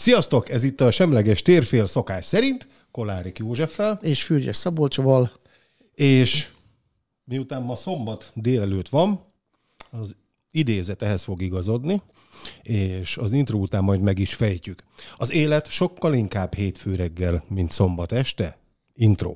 Sziasztok! Ez itt a Semleges Térfél szokás szerint Kolárik Józseffel. És Fürgyes Szabolcsval. És miután ma szombat délelőtt van, az idézet ehhez fog igazodni, és az intro után majd meg is fejtjük. Az élet sokkal inkább hétfő reggel, mint szombat este. Intro.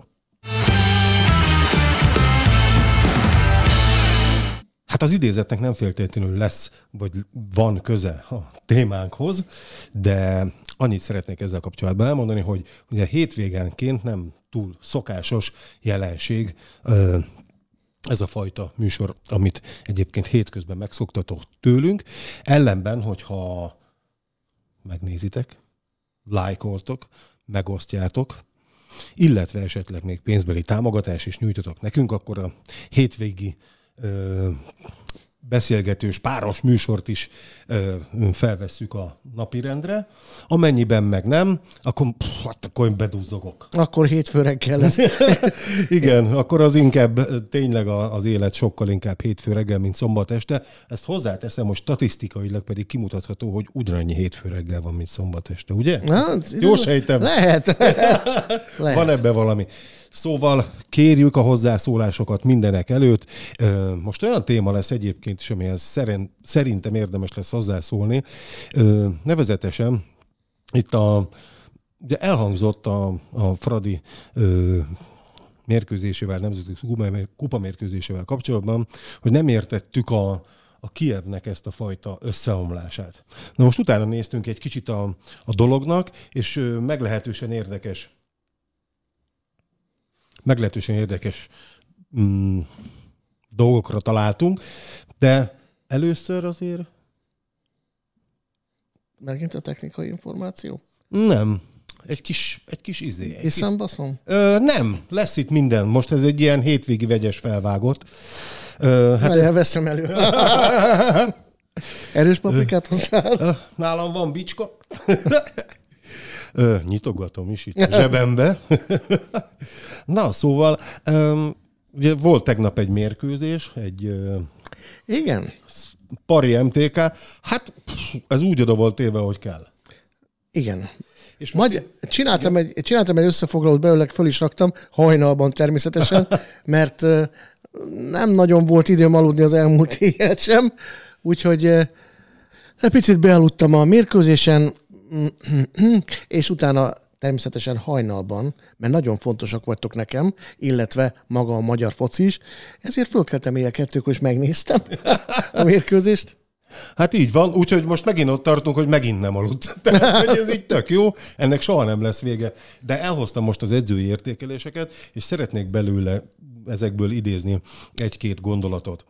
az idézetnek nem feltétlenül lesz, vagy van köze a témánkhoz, de annyit szeretnék ezzel kapcsolatban elmondani, hogy ugye hétvégenként nem túl szokásos jelenség ez a fajta műsor, amit egyébként hétközben megszoktatok tőlünk. Ellenben, hogyha megnézitek, lájkoltok, megosztjátok, illetve esetleg még pénzbeli támogatás is nyújtotok nekünk, akkor a hétvégi ö, beszélgetős páros műsort is ö, felvesszük a napirendre. Amennyiben meg nem, akkor, pff, hát akkor én bedúzogok. Akkor hétfő reggel lesz. Igen, akkor az inkább tényleg a, az élet sokkal inkább hétfő reggel, mint szombat este. Ezt hozzáteszem, most statisztikailag pedig kimutatható, hogy ugyanannyi hétfő reggel van, mint szombat este, ugye? Na, Jó sejtem. Lehet. lehet. lehet. Van ebbe valami. Szóval kérjük a hozzászólásokat mindenek előtt. Most olyan téma lesz egyébként, egyébként is, amihez szerintem érdemes lesz hozzászólni. Nevezetesen itt a, ugye elhangzott a, a Fradi ö, mérkőzésével, nemzetközi kupamérkőzésével kapcsolatban, hogy nem értettük a, a Kievnek ezt a fajta összeomlását. Na most utána néztünk egy kicsit a, a dolognak, és ö, meglehetősen érdekes meglehetősen érdekes mm, dolgokra találtunk, de először azért... Megint a technikai információ? Nem. Egy kis, egy kis izé. Egy És kis... baszom? Ö, nem, lesz itt minden. Most ez egy ilyen hétvégi vegyes felvágott. Ö, hát... Már elveszem elő. Erős paprikát hozzál? Nálam van bicska. Ö, nyitogatom is itt a zsebembe. Na, szóval, Ugye volt tegnap egy mérkőzés, egy... Igen. Pari MTK. Hát ez úgy oda volt éve, hogy kell. Igen. És Magy- csináltam, egy, csináltam egy összefoglalót belőleg föl is raktam, hajnalban természetesen, mert nem nagyon volt időm aludni az elmúlt éjjel sem, úgyhogy egy hát picit bealudtam a mérkőzésen, mm, mm, mm, és utána természetesen hajnalban, mert nagyon fontosak vagytok nekem, illetve maga a magyar foci is, ezért fölkeltem éjjel kettőkor, és megnéztem a mérkőzést. Hát így van, úgyhogy most megint ott tartunk, hogy megint nem aludt. Tehát hogy ez így tök jó, ennek soha nem lesz vége. De elhoztam most az edzői értékeléseket, és szeretnék belőle ezekből idézni egy-két gondolatot.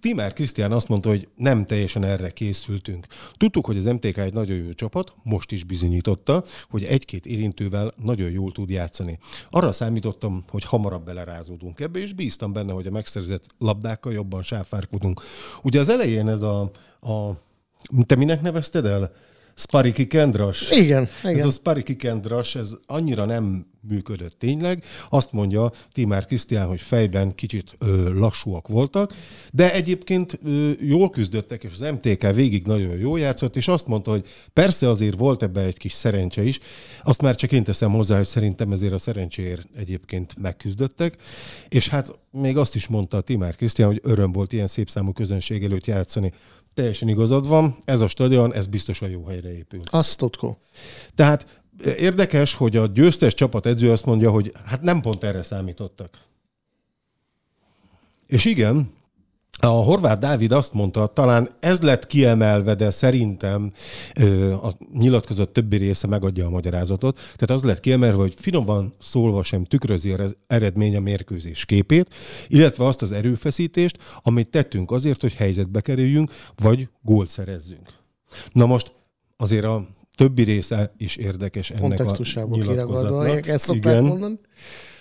Timár Krisztián azt mondta, hogy nem teljesen erre készültünk. Tudtuk, hogy az MTK egy nagyon jó csapat, most is bizonyította, hogy egy-két érintővel nagyon jól tud játszani. Arra számítottam, hogy hamarabb belerázódunk ebbe, és bíztam benne, hogy a megszerzett labdákkal jobban sáfárkodunk. Ugye az elején ez a, a te minek nevezted el? Spariki Kendras? Igen, igen. Ez a Spariki Kendras, ez annyira nem működött tényleg. Azt mondja Timár Krisztián, hogy fejben kicsit ö, lassúak voltak, de egyébként ö, jól küzdöttek, és az MTK végig nagyon jól játszott, és azt mondta, hogy persze azért volt ebben egy kis szerencse is. Azt már csak én teszem hozzá, hogy szerintem ezért a szerencséért egyébként megküzdöttek, és hát még azt is mondta Timár Krisztián, hogy öröm volt ilyen szép számú közönség előtt játszani. Teljesen igazad van, ez a stadion, ez biztosan jó helyre épül. Azt tudko. Tehát eh, érdekes, hogy a győztes csapat edző azt mondja, hogy hát nem pont erre számítottak. És igen, a Horváth Dávid azt mondta, talán ez lett kiemelve, de szerintem a nyilatkozat többi része megadja a magyarázatot. Tehát az lett kiemelve, hogy finoman szólva sem tükrözi az eredmény a mérkőzés képét, illetve azt az erőfeszítést, amit tettünk azért, hogy helyzetbe kerüljünk, vagy gólt szerezzünk. Na most azért a többi része is érdekes ennek a nyilatkozatnak. Ezt szokták Igen. mondani?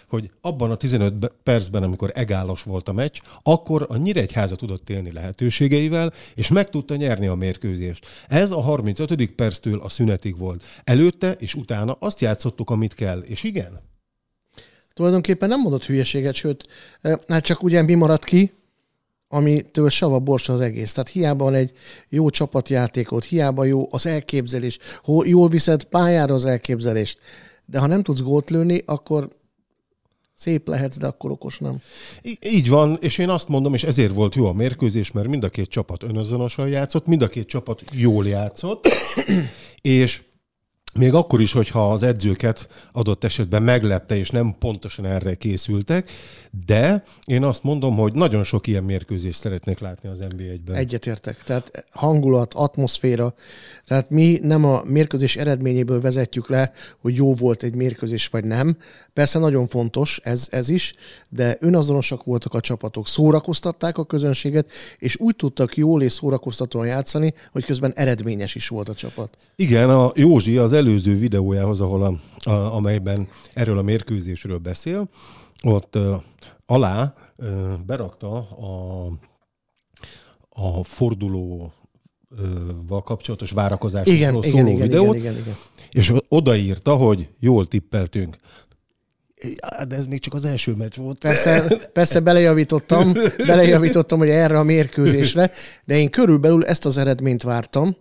hogy abban a 15 percben, amikor egálos volt a meccs, akkor a Nyíregyháza tudott élni lehetőségeivel, és meg tudta nyerni a mérkőzést. Ez a 35. perctől a szünetig volt. Előtte és utána azt játszottuk, amit kell. És igen? Tulajdonképpen nem mondott hülyeséget, sőt, eh, hát csak ugye mi maradt ki, amitől sava bors az egész. Tehát hiába van egy jó csapatjátékot, hiába jó az elképzelés, hol jól viszed pályára az elképzelést, de ha nem tudsz gólt lőni, akkor Szép lehetsz, de akkor okos nem. Í- így van, és én azt mondom, és ezért volt jó a mérkőzés, mert mind a két csapat önazonosan játszott, mind a két csapat jól játszott, és még akkor is, hogyha az edzőket adott esetben meglepte, és nem pontosan erre készültek, de én azt mondom, hogy nagyon sok ilyen mérkőzést szeretnék látni az NB1-ben. Egyetértek. Tehát hangulat, atmoszféra. Tehát mi nem a mérkőzés eredményéből vezetjük le, hogy jó volt egy mérkőzés vagy nem. Persze nagyon fontos ez, ez is, de önazonosak voltak a csapatok, szórakoztatták a közönséget, és úgy tudtak jól és szórakoztatóan játszani, hogy közben eredményes is volt a csapat. Igen, a Józsi az előző videójához, ahol a, a, amelyben erről a mérkőzésről beszél, ott ö, alá ö, berakta a, a forduló val kapcsolatos várakozásról igen, szóló igen, videót, igen, igen, igen, igen. és odaírta, hogy jól tippeltünk. De hát ez még csak az első meccs volt. Persze, persze belejavítottam, belejavítottam, hogy erre a mérkőzésre, de én körülbelül ezt az eredményt vártam,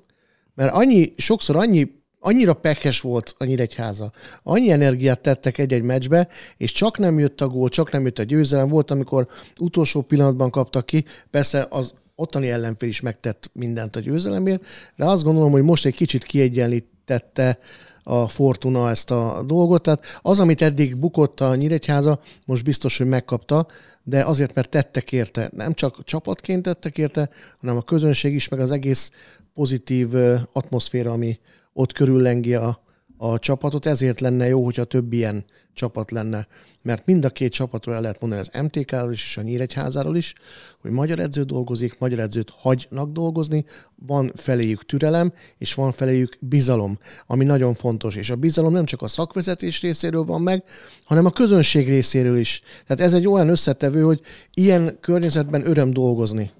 mert annyi, sokszor annyi annyira pekes volt a Nyíregyháza, annyi energiát tettek egy-egy meccsbe, és csak nem jött a gól, csak nem jött a győzelem. Volt, amikor utolsó pillanatban kaptak ki, persze az ottani ellenfél is megtett mindent a győzelemért, de azt gondolom, hogy most egy kicsit kiegyenlítette a Fortuna ezt a dolgot. Tehát az, amit eddig bukott a Nyíregyháza, most biztos, hogy megkapta, de azért, mert tettek érte. Nem csak csapatként tettek érte, hanem a közönség is, meg az egész pozitív atmoszféra, ami ott körüllengi a, a csapatot, ezért lenne jó, hogyha több ilyen csapat lenne. Mert mind a két csapatról el lehet mondani, az MTK-ról is, és a Nyíregyházáról is, hogy magyar edző dolgozik, magyar edzőt hagynak dolgozni, van feléjük türelem, és van feléjük bizalom, ami nagyon fontos. És a bizalom nem csak a szakvezetés részéről van meg, hanem a közönség részéről is. Tehát ez egy olyan összetevő, hogy ilyen környezetben öröm dolgozni.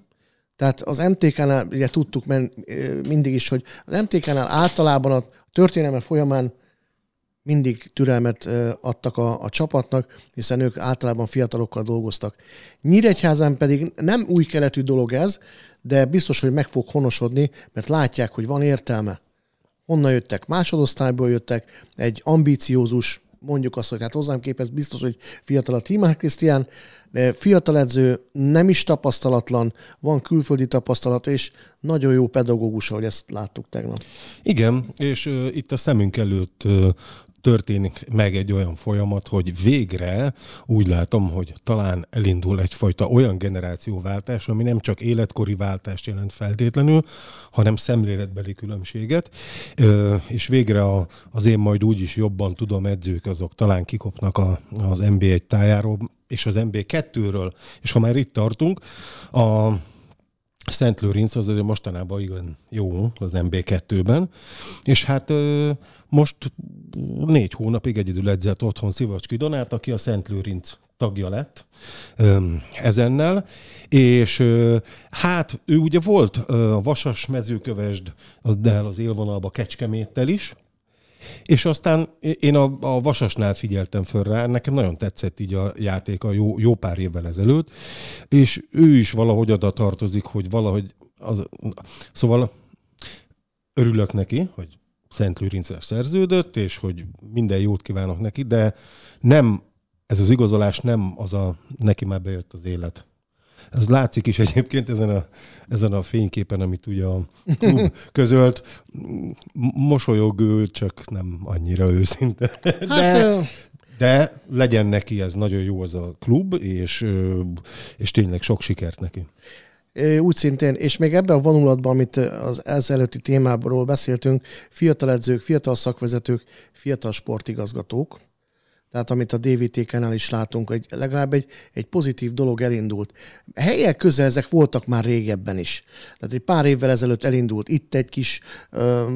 Tehát az MTK-nál, ugye tudtuk men, mindig is, hogy az MTK-nál általában a történelme folyamán mindig türelmet adtak a, a csapatnak, hiszen ők általában fiatalokkal dolgoztak. Nyíregyházán pedig nem új keletű dolog ez, de biztos, hogy meg fog honosodni, mert látják, hogy van értelme. Honnan jöttek? Másodosztályból jöttek, egy ambíciózus, mondjuk azt, hogy hát hozzám képest biztos, hogy fiatal a Timár Krisztián, fiatal edző, nem is tapasztalatlan, van külföldi tapasztalat, és nagyon jó pedagógus, ahogy ezt láttuk tegnap. Igen, és uh, itt a szemünk előtt uh, történik meg egy olyan folyamat, hogy végre úgy látom, hogy talán elindul egyfajta olyan generációváltás, ami nem csak életkori váltást jelent feltétlenül, hanem szemléletbeli különbséget, és végre a, az én majd is jobban tudom edzők, azok talán kikopnak a, az MB1 tájáról, és az MB2-ről. És ha már itt tartunk, a Szent Lőrinc az azért mostanában igen jó az MB2-ben, és hát most négy hónapig egyedül edzett otthon Szivacski Donát, aki a Szent Lőrinc tagja lett ezennel, és hát ő ugye volt a Vasas mezőkövesd, de az élvonalba Kecskeméttel is, és aztán én a, a Vasasnál figyeltem föl rá, nekem nagyon tetszett így a játék a jó, jó pár évvel ezelőtt, és ő is valahogy oda tartozik, hogy valahogy az, szóval örülök neki, hogy Szent Lőrincsel szerződött, és hogy minden jót kívánok neki, de nem, ez az igazolás nem az a, neki már bejött az élet. Ez látszik is egyébként ezen a, ezen a fényképen, amit ugye a klub közölt. Mosolyog ő, csak nem annyira őszinte. Hát, de, de legyen neki ez nagyon jó az a klub, és, és tényleg sok sikert neki úgy szintén, és még ebben a vonulatban, amit az ezelőtti témából beszéltünk, fiatal edzők, fiatal szakvezetők, fiatal sportigazgatók, tehát amit a DVT-kánál is látunk, egy, legalább egy, egy pozitív dolog elindult. Helyek közel ezek voltak már régebben is. Tehát egy pár évvel ezelőtt elindult itt egy kis ö,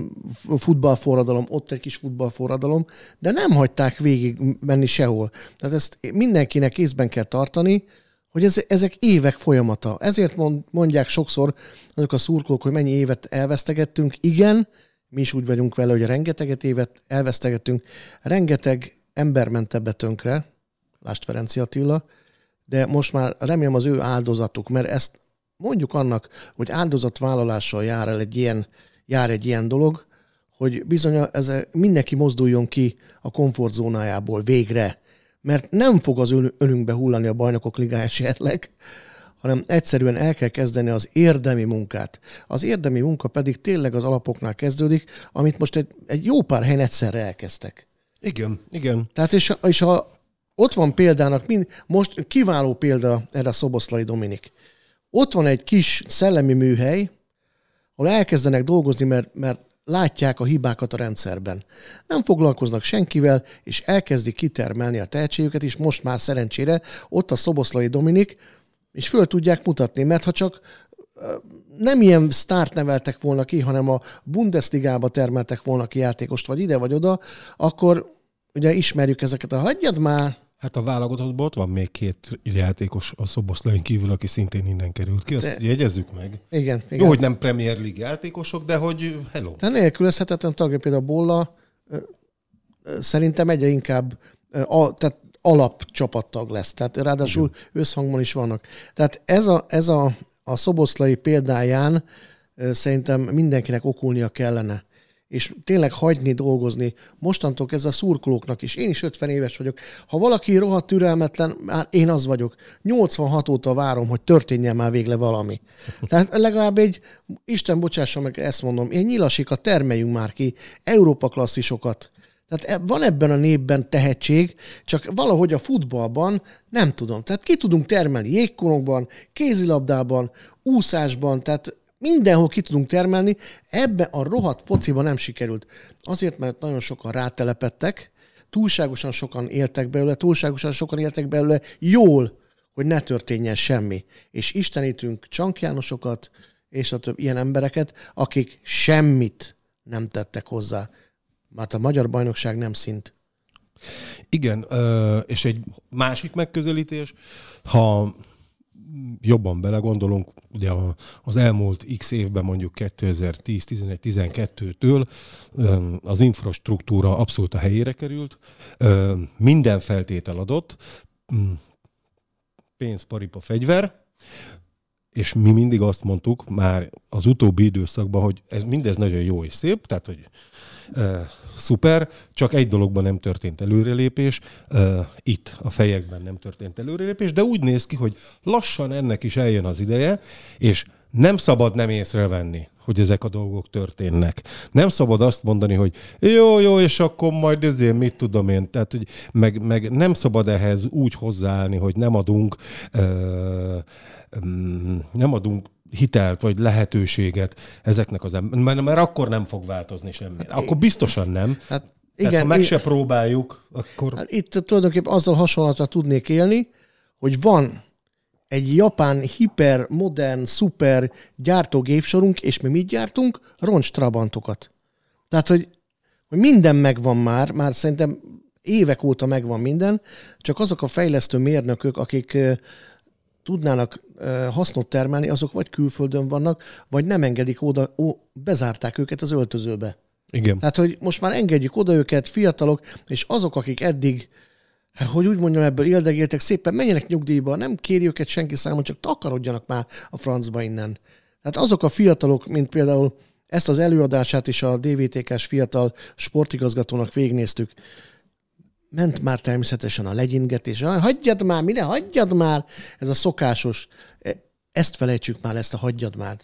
futballforradalom, ott egy kis futballforradalom, de nem hagyták végig menni sehol. Tehát ezt mindenkinek észben kell tartani, hogy ez, ezek évek folyamata. Ezért mond, mondják sokszor azok a szurkolók, hogy mennyi évet elvesztegettünk. Igen, mi is úgy vagyunk vele, hogy rengeteget évet elvesztegettünk. Rengeteg ember ment ebbe tönkre, Lást Ferenci Attila, de most már remélem az ő áldozatuk, mert ezt mondjuk annak, hogy áldozatvállalással jár el egy ilyen, jár egy ilyen dolog, hogy bizony ez, mindenki mozduljon ki a komfortzónájából végre mert nem fog az önünkbe hullani a bajnokok ligájás serleg, hanem egyszerűen el kell kezdeni az érdemi munkát. Az érdemi munka pedig tényleg az alapoknál kezdődik, amit most egy, egy jó pár helyen egyszerre elkezdtek. Igen, igen. Tehát és, és ha ott van példának, mind, most kiváló példa erre a Szoboszlai Dominik. Ott van egy kis szellemi műhely, ahol elkezdenek dolgozni, mert, mert látják a hibákat a rendszerben. Nem foglalkoznak senkivel, és elkezdik kitermelni a tehetségüket, és most már szerencsére ott a Szoboszlai Dominik, és föl tudják mutatni, mert ha csak nem ilyen sztárt neveltek volna ki, hanem a Bundesligába termeltek volna ki játékost, vagy ide vagy oda, akkor ugye ismerjük ezeket a hagyjad már, Hát a válogatottban ott van még két játékos a Szoboszlain kívül, aki szintén innen került ki, azt de... jegyezzük meg. Igen, igen. Jó, hogy nem Premier League játékosok, de hogy hello. De nélkülözhetetlen tagja például Bolla, szerintem egyre inkább a, tehát alapcsapattag lesz. Tehát ráadásul igen. összhangban is vannak. Tehát ez a, ez a, a szoboszlai példáján szerintem mindenkinek okulnia kellene és tényleg hagyni dolgozni. Mostantól kezdve a szurkolóknak is. Én is 50 éves vagyok. Ha valaki rohadt türelmetlen, már én az vagyok. 86 óta várom, hogy történjen már végle valami. Tehát legalább egy, Isten bocsássa meg, ezt mondom, én nyilasikat termeljünk már ki, Európa klasszisokat. Tehát e, van ebben a népben tehetség, csak valahogy a futballban nem tudom. Tehát ki tudunk termelni jégkorongban, kézilabdában, úszásban, tehát Mindenhol ki tudunk termelni, ebbe a rohadt fociba nem sikerült. Azért, mert nagyon sokan rátelepettek, túlságosan sokan éltek belőle, túlságosan sokan éltek belőle jól, hogy ne történjen semmi. És istenítünk Csank Jánosokat, és a több ilyen embereket, akik semmit nem tettek hozzá. Mert a magyar bajnokság nem szint. Igen, és egy másik megközelítés, ha jobban belegondolunk, ugye a, az elmúlt x évben mondjuk 2010, 11, 12-től az infrastruktúra abszolút a helyére került, minden feltétel adott, mm, pénz, paripa, fegyver, és mi mindig azt mondtuk már az utóbbi időszakban, hogy ez mindez nagyon jó és szép, tehát hogy e, szuper, csak egy dologban nem történt előrelépés, e, itt a fejekben nem történt előrelépés, de úgy néz ki, hogy lassan ennek is eljön az ideje, és nem szabad nem észrevenni, hogy ezek a dolgok történnek. Nem szabad azt mondani, hogy jó, jó, és akkor majd ezért mit tudom én. Tehát, hogy meg, meg nem szabad ehhez úgy hozzáállni, hogy nem adunk, ö, ö, mm, nem adunk hitelt vagy lehetőséget ezeknek az ember, mert, mert akkor nem fog változni semmi. Hát, akkor biztosan nem. Hát, igen, ha meg se próbáljuk, akkor... Hát itt tulajdonképpen azzal hasonlatra tudnék élni, hogy van egy japán hiper, modern, szuper gyártógépsorunk, és mi mit gyártunk? Roncs Trabantokat. Tehát, hogy, hogy minden megvan már, már szerintem évek óta megvan minden, csak azok a fejlesztő mérnökök, akik tudnának hasznot termelni, azok vagy külföldön vannak, vagy nem engedik oda, ó, bezárták őket az öltözőbe. Igen. Tehát, hogy most már engedjük oda őket, fiatalok, és azok, akik eddig Hát, hogy úgy mondjam, ebből éldegéltek szépen, menjenek nyugdíjba, nem kéri őket senki számon, csak takarodjanak már a francba innen. Tehát azok a fiatalok, mint például ezt az előadását is a DVTK-s fiatal sportigazgatónak végnéztük, ment már természetesen a legyingetés. Ah, hagyjad már, mire hagyjad már! Ez a szokásos. E, ezt felejtsük már, ezt a hagyjad már.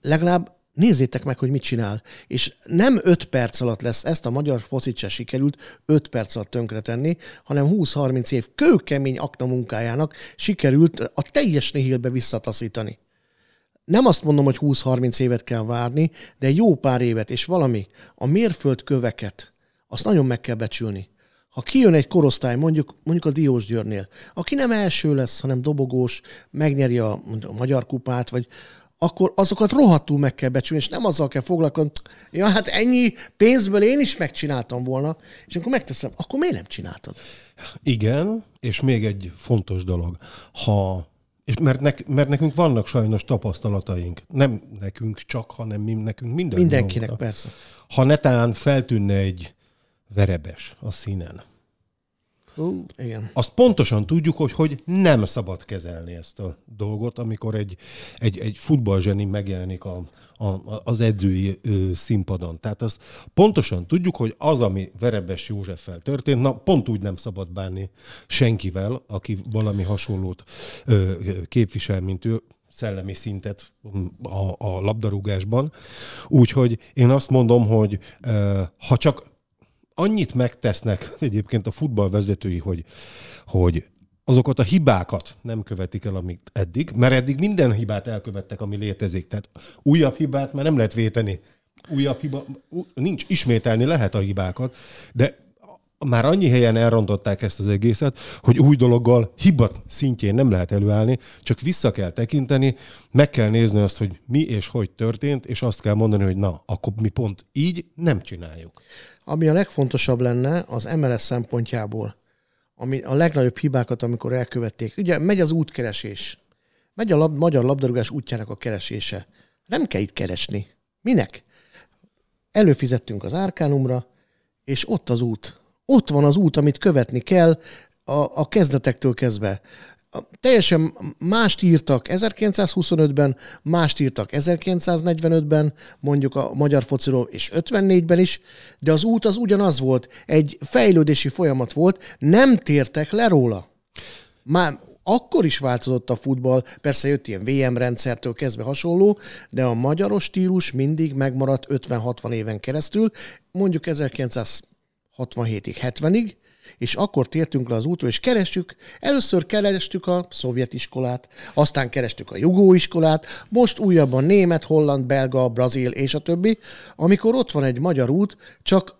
Legalább nézzétek meg, hogy mit csinál. És nem 5 perc alatt lesz, ezt a magyar focit se sikerült 5 perc alatt tönkretenni, hanem 20-30 év kőkemény akna munkájának sikerült a teljes nihilbe visszataszítani. Nem azt mondom, hogy 20-30 évet kell várni, de jó pár évet, és valami, a mérföldköveket, azt nagyon meg kell becsülni. Ha kijön egy korosztály, mondjuk, mondjuk a Diós Györnél, aki nem első lesz, hanem dobogós, megnyeri a, a magyar kupát, vagy akkor azokat rohadtul meg kell becsülni, és nem azzal kell foglalkozni, ja, hát ennyi pénzből én is megcsináltam volna, és akkor megteszem, akkor miért nem csináltad? Igen, és még egy fontos dolog. Ha és mert, nek, mert nekünk vannak sajnos tapasztalataink. Nem nekünk csak, hanem mi, nekünk minden. Mindenkinek, van. persze. Ha netán feltűnne egy verebes a színen, Uh, igen. Azt pontosan tudjuk, hogy, hogy nem szabad kezelni ezt a dolgot, amikor egy, egy, egy futballzseni megjelenik a, a, az edzői ö, színpadon. Tehát azt pontosan tudjuk, hogy az, ami Verebes Józseffel történt, na pont úgy nem szabad bánni senkivel, aki valami hasonlót ö, képvisel, mint ő szellemi szintet a, a labdarúgásban. Úgyhogy én azt mondom, hogy ö, ha csak annyit megtesznek egyébként a futball vezetői, hogy, hogy azokat a hibákat nem követik el, amit eddig, mert eddig minden hibát elkövettek, ami létezik. Tehát újabb hibát már nem lehet véteni. Újabb hiba, nincs, ismételni lehet a hibákat, de már annyi helyen elrontották ezt az egészet, hogy új dologgal hibat szintjén nem lehet előállni, csak vissza kell tekinteni, meg kell nézni azt, hogy mi és hogy történt, és azt kell mondani, hogy na, akkor mi pont így nem csináljuk. Ami a legfontosabb lenne az MLS szempontjából, ami a legnagyobb hibákat, amikor elkövették. Ugye megy az útkeresés. Megy a lab, magyar labdarúgás útjának a keresése. Nem kell itt keresni. Minek? Előfizettünk az Árkánumra, és ott az út. Ott van az út, amit követni kell a, a kezdetektől kezdve teljesen mást írtak 1925-ben, mást írtak 1945-ben, mondjuk a magyar fociról, és 54-ben is, de az út az ugyanaz volt. Egy fejlődési folyamat volt, nem tértek le róla. Már akkor is változott a futball, persze jött ilyen VM rendszertől kezdve hasonló, de a magyaros stílus mindig megmaradt 50-60 éven keresztül, mondjuk 1967-ig, 70-ig, és akkor tértünk le az útról, és keressük, először kerestük a szovjet iskolát, aztán kerestük a jugó iskolát, most újabban német, holland, belga, brazil és a többi, amikor ott van egy magyar út, csak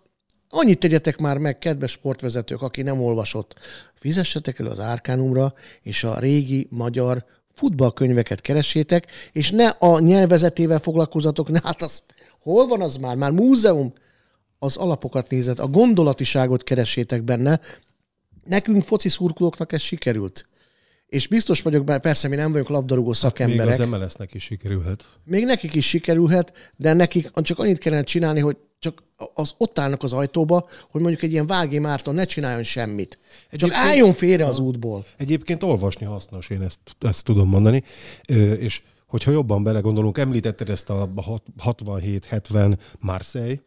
Annyit tegyetek már meg, kedves sportvezetők, aki nem olvasott. Fizessetek el az Árkánumra, és a régi magyar futballkönyveket keresétek, és ne a nyelvezetével foglalkozatok, ne hát az, hol van az már? Már múzeum? az alapokat nézed, a gondolatiságot keresétek benne. Nekünk foci szurkolóknak ez sikerült. És biztos vagyok benne, persze mi nem vagyunk labdarúgó szakemberek. Hát még az mls is sikerülhet. Még nekik is sikerülhet, de nekik csak annyit kellene csinálni, hogy csak az ott állnak az ajtóba, hogy mondjuk egy ilyen Vági Márton ne csináljon semmit. Egyébként, csak álljon félre az útból. Egyébként olvasni hasznos, én ezt, ezt tudom mondani. és hogyha jobban belegondolunk, említetted ezt a 67-70 Marseille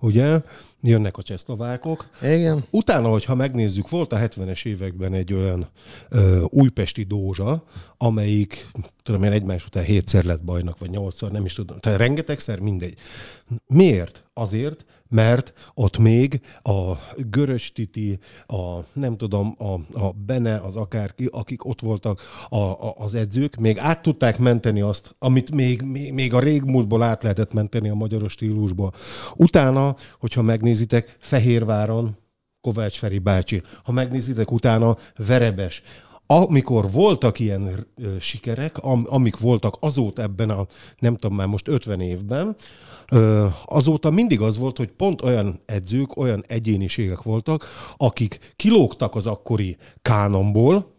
ugye? Jönnek a csehszlovákok. Igen. Utána, hogyha megnézzük, volt a 70-es években egy olyan ö, újpesti dózsa, amelyik, tudom én, egymás után hétszer lett bajnak, vagy nyolcszor, nem is tudom. Tehát rengetegszer, mindegy. Miért? Azért, mert ott még a titi a nem tudom, a, a Bene, az akárki, akik ott voltak, a, a, az edzők, még át tudták menteni azt, amit még, még, még a régmúltból át lehetett menteni a magyaros stílusból. Utána, hogyha megnézitek, Fehérváron Kovács Feri bácsi. Ha megnézitek utána, Verebes amikor voltak ilyen ö, sikerek, am, amik voltak azóta ebben a, nem tudom már most 50 évben, ö, azóta mindig az volt, hogy pont olyan edzők, olyan egyéniségek voltak, akik kilógtak az akkori kánomból,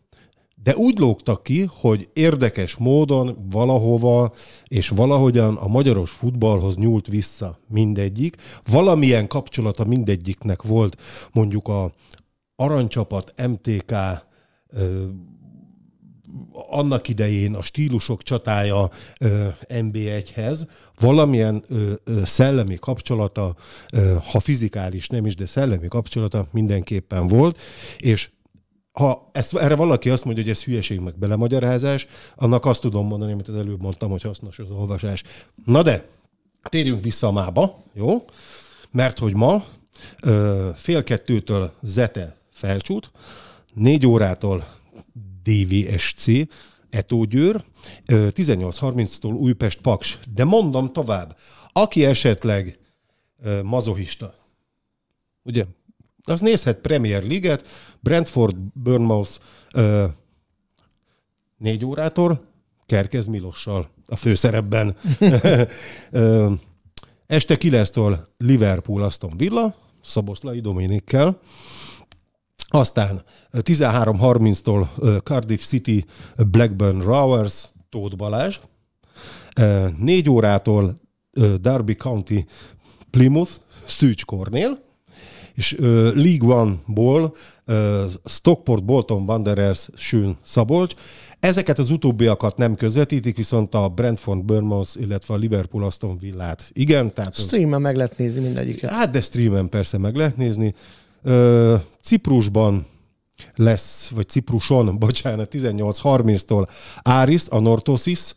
de úgy lógtak ki, hogy érdekes módon valahova és valahogyan a magyaros futballhoz nyúlt vissza mindegyik. Valamilyen kapcsolata mindegyiknek volt mondjuk a Aranycsapat, MTK, annak idején a stílusok csatája MB1-hez valamilyen szellemi kapcsolata, ha fizikális nem is, de szellemi kapcsolata mindenképpen volt, és ha ezt, erre valaki azt mondja, hogy ez hülyeség meg belemagyarázás, annak azt tudom mondani, amit az előbb mondtam, hogy hasznos az olvasás. Na de, térjünk vissza a mába, jó? Mert hogy ma fél kettőtől Zete felcsút, 4 órától DVSC, Etógyőr, 18.30-tól Újpest Paks. De mondom tovább, aki esetleg mazohista, ugye, az nézhet Premier Liget, Brentford, Burnmouth, 4 órától, Kerkez Milossal a főszerepben. este 9-től Liverpool Aston Villa, Szoboszlai Dominikkel. Aztán 13.30-tól Cardiff City Blackburn Rowers, Tóth Balázs. 4 órától Derby County Plymouth, Szűcs Kornél. És League One-ból Stockport Bolton Wanderers Sűn Szabolcs. Ezeket az utóbbiakat nem közvetítik, viszont a Brentford Bournemouth, illetve a Liverpool Aston Villát igen. Tehát streamen az... meg lehet nézni mindegyiket. Hát de streamen persze meg lehet nézni. Ciprusban lesz, vagy Cipruson, bocsánat, 18.30-tól Áris, a Nortosis,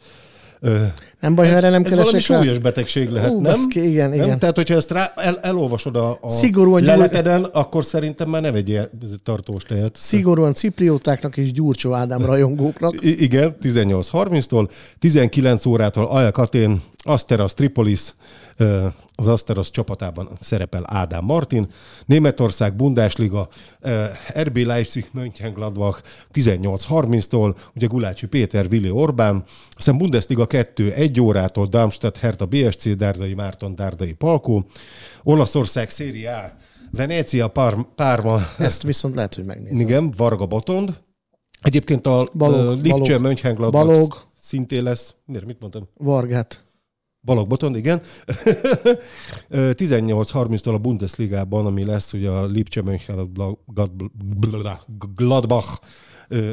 nem baj, ha erre nem ez keresek valami rá. súlyos betegség lehet, Ú, nem? Baszki, igen, nem? igen. Tehát, hogyha ezt rá, el, elolvasod a, a Szigorúan leleteden, gyúr... akkor szerintem már ne vegyél tartós lehet. Szigorúan cipriótáknak és Gyurcsó Ádám rajongóknak. I- igen, 18.30-tól, 19 órától Ajakatén Asteras Tripolis, az Asteras csapatában szerepel Ádám Martin, Németország Bundesliga, RB Leipzig, Mönchengladbach 18.30-tól, ugye Gulácsi Péter, Vili Orbán, aztán Bundesliga 2 1 órától, Darmstadt, Hertha BSC, Dárdai Márton, Dárdai Palkó, Olaszország Serie Venecia Venécia, Párma. Ezt viszont lehet, hogy megnézem. Igen, Varga Botond. Egyébként a Balog, Balog, Mönchengladbach Balog. szintén lesz. Miért, mit mondtam? Vargát. Balog Botond, igen. 18.30-tól a Bundesligában, ami lesz ugye a Lipcse Gladbach,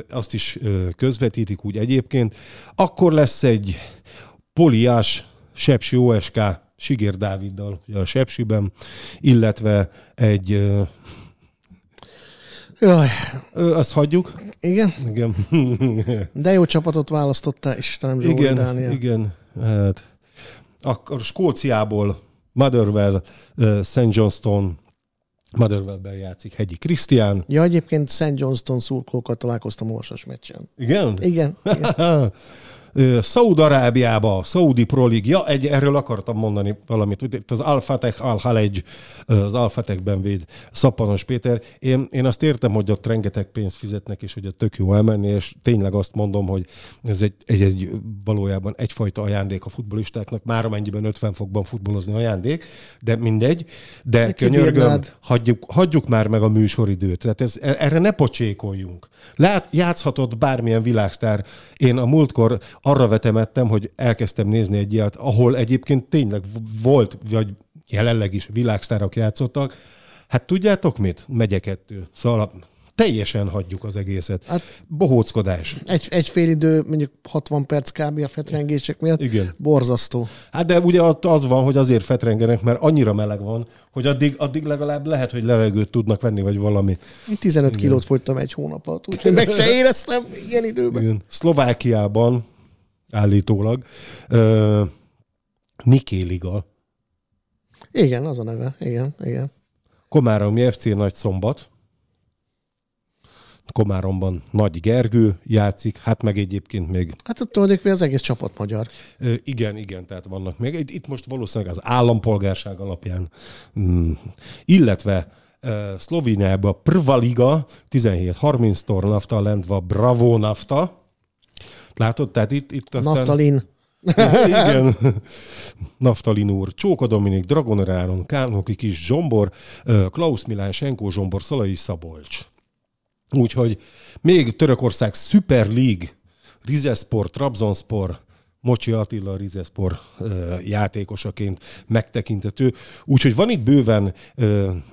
azt is közvetítik úgy egyébként. Akkor lesz egy poliás Sepsi OSK Sigér Dáviddal a Sepsiben, illetve egy Jaj. azt hagyjuk. Igen? Igen. De jó csapatot választotta, Istenem, Zsóri igen, Dánia. Igen, hát akkor Skóciából Motherwell, St. Johnston, Motherwellben játszik Hegyi Krisztián. Ja, egyébként St. Johnston szurkolókat találkoztam olvasas meccsen. Igen? Igen. igen. Szaúd-Arábiába, Szaudi Prolig, ja, egy, erről akartam mondani valamit, itt az al Al-Halej, az al véd Szappanos Péter. Én, én azt értem, hogy ott rengeteg pénzt fizetnek, és hogy a tök jó elmenni, és tényleg azt mondom, hogy ez egy, egy, egy valójában egyfajta ajándék a futbolistáknak, már amennyiben 50 fokban futbolozni ajándék, de mindegy, de Neki könyörgöm, hagyjuk, hagyjuk már meg a műsoridőt, tehát ez, e, erre ne pocsékoljunk. Lát, játszhatott bármilyen világsztár. Én a múltkor arra vetemettem, hogy elkezdtem nézni egy ilyet, ahol egyébként tényleg volt, vagy jelenleg is világsztárok játszottak. Hát tudjátok mit? Megye kettő. Szóval teljesen hagyjuk az egészet. Hát, Bohóckodás. Egy, egy fél idő, mondjuk 60 perc kb. a fetrengések miatt. Igen. Borzasztó. Hát de ugye az van, hogy azért fetrengenek, mert annyira meleg van, hogy addig, addig legalább lehet, hogy levegőt tudnak venni, vagy valami. Én 15 Igen. kilót fogytam egy hónap alatt, úgyhogy meg se éreztem ilyen időben. Igen. Szlovákiában állítólag. Uh, Niké Liga. Igen, az a neve. Igen, igen. Komáromi FC Nagy Szombat. Komáromban Nagy Gergő játszik, hát meg egyébként még... Hát tudod, mi az egész csapat magyar. Ö, igen, igen, tehát vannak még. Itt, itt most valószínűleg az állampolgárság alapján, mm, illetve uh, Szlovéniában Prva Liga, 17 30 tornafta Nafta, Lendva, Bravo Nafta, Látod? Tehát itt, itt aztán... Naftalin. Igen. Naftalin úr, Csóka Dominik, Dragoner Áron, Kárnoki Kis Zsombor, Klaus Milán, Senkó Zsombor, Szalai Szabolcs. Úgyhogy még Törökország Super League, Rizespor, Trabzonspor, Mocsi Attila Rizespor játékosaként megtekintető. Úgyhogy van itt bőven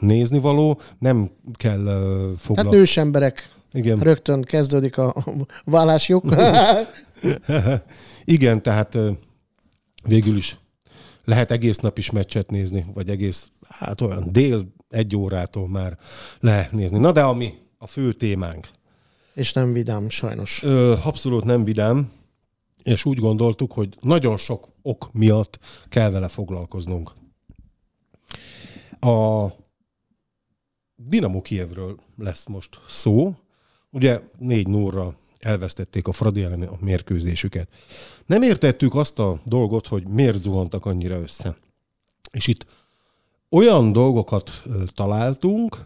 nézni való, nem kell foglalkozni. Hát nős emberek igen. Rögtön kezdődik a vállásjuk. Igen, tehát végül is lehet egész nap is meccset nézni, vagy egész, hát olyan dél egy órától már lehet nézni. Na de ami a fő témánk. És nem vidám, sajnos. Ö, abszolút nem vidám, és úgy gondoltuk, hogy nagyon sok ok miatt kell vele foglalkoznunk. A Dinamo Kievről lesz most szó, Ugye 4 0 elvesztették a Fradi elleni a mérkőzésüket. Nem értettük azt a dolgot, hogy miért zuhantak annyira össze. És itt olyan dolgokat találtunk,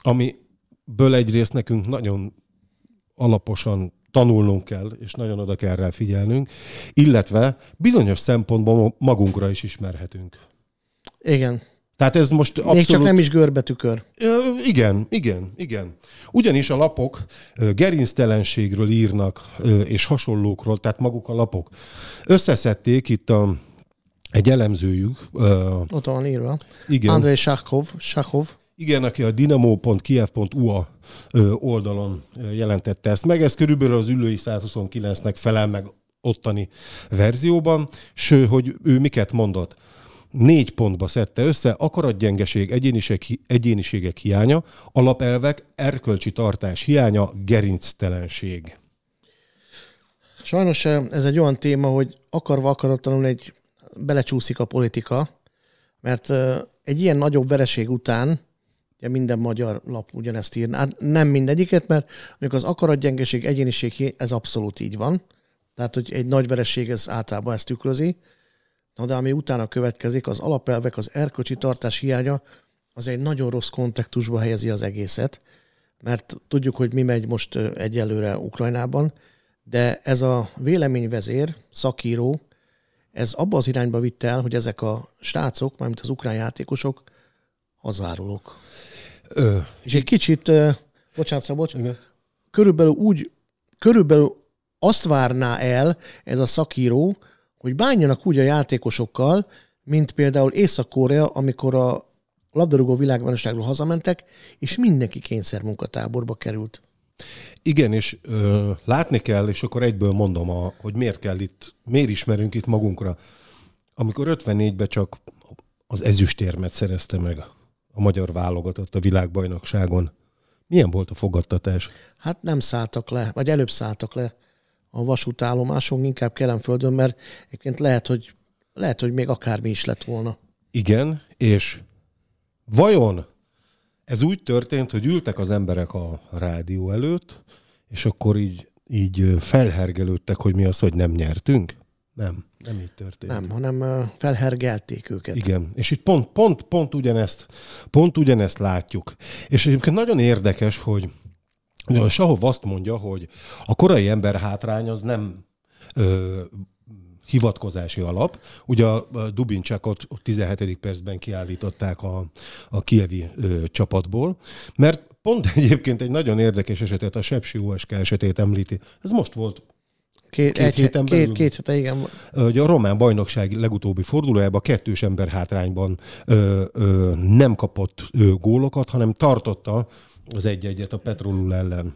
amiből egyrészt nekünk nagyon alaposan tanulnunk kell, és nagyon oda kell rá figyelnünk, illetve bizonyos szempontból magunkra is ismerhetünk. Igen. Tehát ez most abszolút... Még csak nem is görbetükör. Igen, igen, igen. Ugyanis a lapok gerinctelenségről írnak, és hasonlókról, tehát maguk a lapok. Összeszedték itt a, egy elemzőjük. Ott van írva. Igen. Andrei Sakhov. Sakhov. Igen, aki a dinamo.kiev.ua oldalon jelentette ezt meg. Ez körülbelül az ülői 129-nek felel meg ottani verzióban, ső, hogy ő miket mondott négy pontba szedte össze, akaratgyengeség, egyéniség, egyéniségek hiánya, alapelvek, erkölcsi tartás hiánya, gerinctelenség. Sajnos eh, ez egy olyan téma, hogy akarva akaratlanul egy belecsúszik a politika, mert eh, egy ilyen nagyobb vereség után ugye minden magyar lap ugyanezt ír. Hát nem mindegyiket, mert mondjuk az akaratgyengeség, egyéniség, ez abszolút így van. Tehát, hogy egy nagy vereség ez általában ezt tükrözi. Na de ami utána következik, az alapelvek, az erkölcsi tartás hiánya, az egy nagyon rossz kontextusba helyezi az egészet, mert tudjuk, hogy mi megy most egyelőre Ukrajnában, de ez a véleményvezér, szakíró, ez abba az irányba vitte el, hogy ezek a srácok, mármint az ukrán játékosok, hazvárulók. Ö, És egy kicsit, ö, bocsánat, Szabocs, körülbelül úgy, körülbelül azt várná el ez a szakíró, hogy bánjanak úgy a játékosokkal, mint például Észak-Korea, amikor a labdarúgó világbajnokságról hazamentek, és mindenki munkatáborba került. Igen, és ö, látni kell, és akkor egyből mondom, a, hogy miért kell itt, miért ismerünk itt magunkra. Amikor 54-ben csak az ezüstérmet szerezte meg a magyar válogatott a világbajnokságon, milyen volt a fogadtatás? Hát nem szálltak le, vagy előbb szálltak le a vasútállomáson, inkább Kelemföldön, mert egyébként lehet, hogy, lehet, hogy még akármi is lett volna. Igen, és vajon ez úgy történt, hogy ültek az emberek a rádió előtt, és akkor így, így felhergelődtek, hogy mi az, hogy nem nyertünk? Nem, nem így történt. Nem, hanem felhergelték őket. Igen, és itt pont, pont, pont, ugyanezt, pont ugyanezt látjuk. És egyébként nagyon érdekes, hogy de sehol azt mondja, hogy a korai ember hátrány az nem ö, hivatkozási alap. Ugye a Dubincsákot 17. percben kiállították a, a kievi ö, csapatból, mert pont egyébként egy nagyon érdekes esetet, a Sepsi USK esetét említi. Ez most volt Két, két, egy, héten két, belül, két két igen. Ugye a román bajnokság legutóbbi fordulójában kettős ember hátrányban ö, ö, nem kapott ö, gólokat, hanem tartotta az egy-egyet a Petrolul ellen.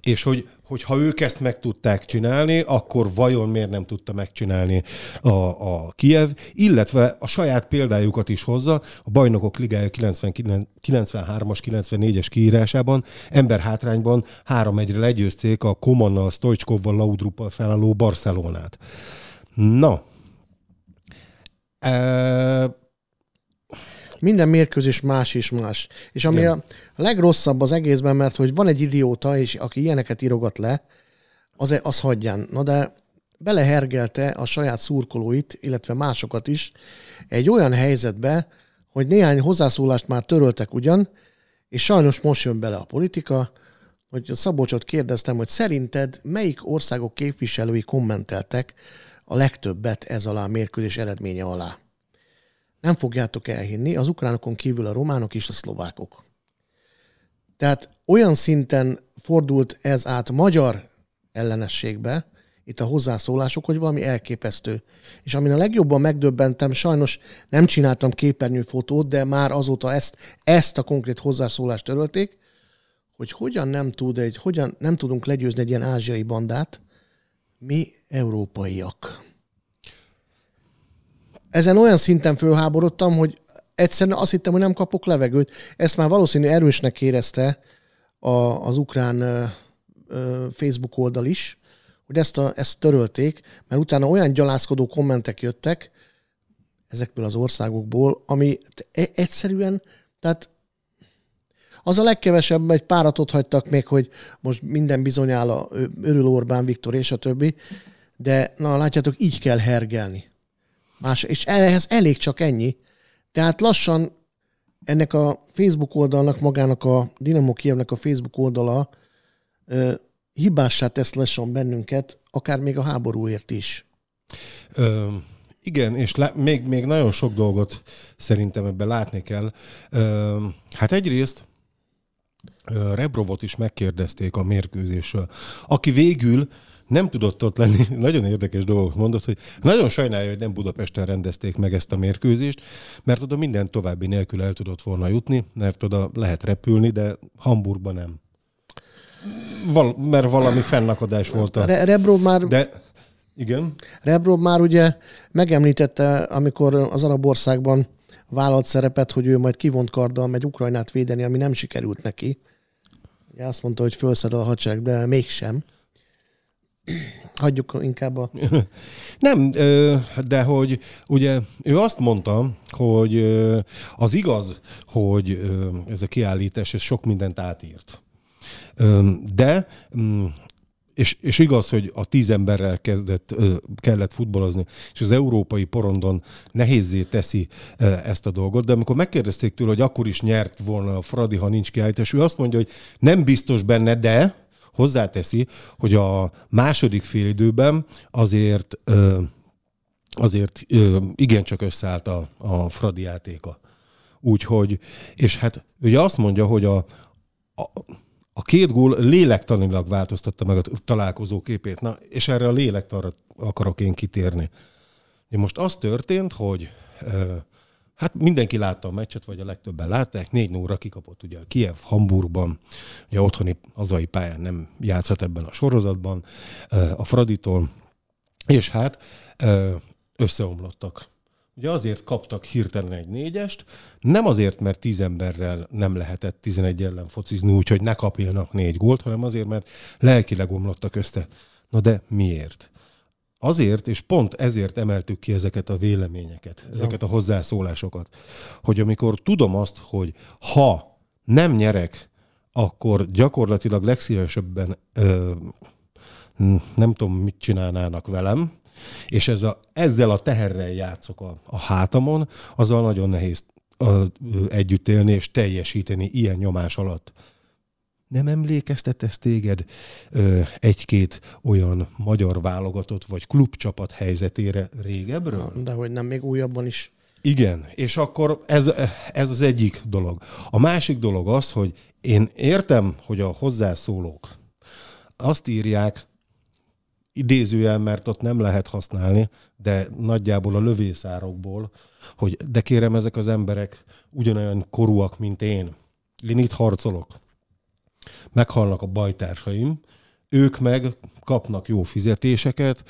És hogy, ha ők ezt meg tudták csinálni, akkor vajon miért nem tudta megcsinálni a, a Kiev, illetve a saját példájukat is hozza, a Bajnokok Ligája 93-as, 94-es kiírásában emberhátrányban 3-1-re legyőzték a Komannal, Stojkovval, Laudruppal felálló Barcelonát. Na, e- minden mérkőzés más és más. És ami Igen. a legrosszabb az egészben, mert hogy van egy idióta, és aki ilyeneket írogat le, az, az hagyján. Na de belehergelte a saját szurkolóit, illetve másokat is egy olyan helyzetbe, hogy néhány hozzászólást már töröltek ugyan, és sajnos most jön bele a politika, hogy a Szabolcsot kérdeztem, hogy szerinted melyik országok képviselői kommenteltek a legtöbbet ez alá a mérkőzés eredménye alá? Nem fogjátok elhinni, az ukránokon kívül a románok és a szlovákok. Tehát olyan szinten fordult ez át magyar ellenességbe, itt a hozzászólások, hogy valami elképesztő. És amin a legjobban megdöbbentem, sajnos nem csináltam képernyőfotót, de már azóta ezt, ezt a konkrét hozzászólást törölték, hogy hogyan nem, tud egy, hogyan nem tudunk legyőzni egy ilyen ázsiai bandát, mi európaiak ezen olyan szinten fölháborodtam, hogy egyszerűen azt hittem, hogy nem kapok levegőt. Ezt már valószínű erősnek érezte a, az ukrán ö, ö, Facebook oldal is, hogy ezt, a, ezt törölték, mert utána olyan gyalázkodó kommentek jöttek ezekből az országokból, ami e, egyszerűen, tehát az a legkevesebb, egy párat ott hagytak még, hogy most minden a örül Orbán Viktor és a többi, de na látjátok, így kell hergelni. Más, és ehhez elég csak ennyi. Tehát lassan ennek a Facebook oldalnak, magának a Dinamo Kievnek a Facebook oldala ö, hibássá tesz lassan bennünket, akár még a háborúért is. Ö, igen, és lá- még, még nagyon sok dolgot szerintem ebben látni kell. Ö, hát egyrészt Rebrovot is megkérdezték a mérkőzésről, aki végül nem tudott ott lenni, nagyon érdekes dolgot mondott, hogy nagyon sajnálja, hogy nem Budapesten rendezték meg ezt a mérkőzést, mert oda minden további nélkül el tudott volna jutni, mert oda lehet repülni, de Hamburgban nem. Val- mert valami fennakadás volt. A... Re- Rebro már... De... Igen. Rebro már ugye megemlítette, amikor az arab országban vállalt szerepet, hogy ő majd kivont karddal megy Ukrajnát védeni, ami nem sikerült neki. Ugye azt mondta, hogy felszerel a hadsereg, de mégsem. Hagyjuk inkább a... Nem, de hogy ugye ő azt mondta, hogy az igaz, hogy ez a kiállítás ez sok mindent átírt. De mm, és, és igaz, hogy a tíz emberrel kezdett, kellett futballozni, és az európai porondon nehézé teszi ezt a dolgot, de amikor megkérdezték tőle, hogy akkor is nyert volna a Fradi, ha nincs kiállítás, ő azt mondja, hogy nem biztos benne, de hozzáteszi, hogy a második időben azért azért igencsak összeállt a, a Fradi játéka. Úgyhogy, és hát ugye azt mondja, hogy a, a a két gól lélektanilag változtatta meg a találkozó képét. Na, és erre a lélektanra akarok én kitérni. Most az történt, hogy Hát mindenki látta a meccset, vagy a legtöbben látták. 4 óra kikapott ugye a Kiev Hamburgban, ugye otthoni azai pályán nem játszhat ebben a sorozatban, eh, a Fraditól, és hát eh, összeomlottak. Ugye azért kaptak hirtelen egy négyest, nem azért, mert tíz emberrel nem lehetett 11 ellen focizni, úgyhogy ne kapjanak négy gólt, hanem azért, mert lelkileg omlottak össze. Na de miért? azért, és pont ezért emeltük ki ezeket a véleményeket, ezeket a hozzászólásokat, hogy amikor tudom azt, hogy ha nem nyerek, akkor gyakorlatilag legszívesebben ö, nem tudom, mit csinálnának velem, és ez a, ezzel a teherrel játszok a, a hátamon, azzal nagyon nehéz a, együtt élni és teljesíteni ilyen nyomás alatt nem emlékeztet ez téged egy-két olyan magyar válogatott vagy klubcsapat helyzetére régebről? Ah, de hogy nem, még újabban is. Igen, és akkor ez, ez az egyik dolog. A másik dolog az, hogy én értem, hogy a hozzászólók azt írják, idézőjel, mert ott nem lehet használni, de nagyjából a lövészárokból, hogy de kérem, ezek az emberek ugyanolyan korúak, mint én. Én itt harcolok meghalnak a bajtársaim, ők meg kapnak jó fizetéseket,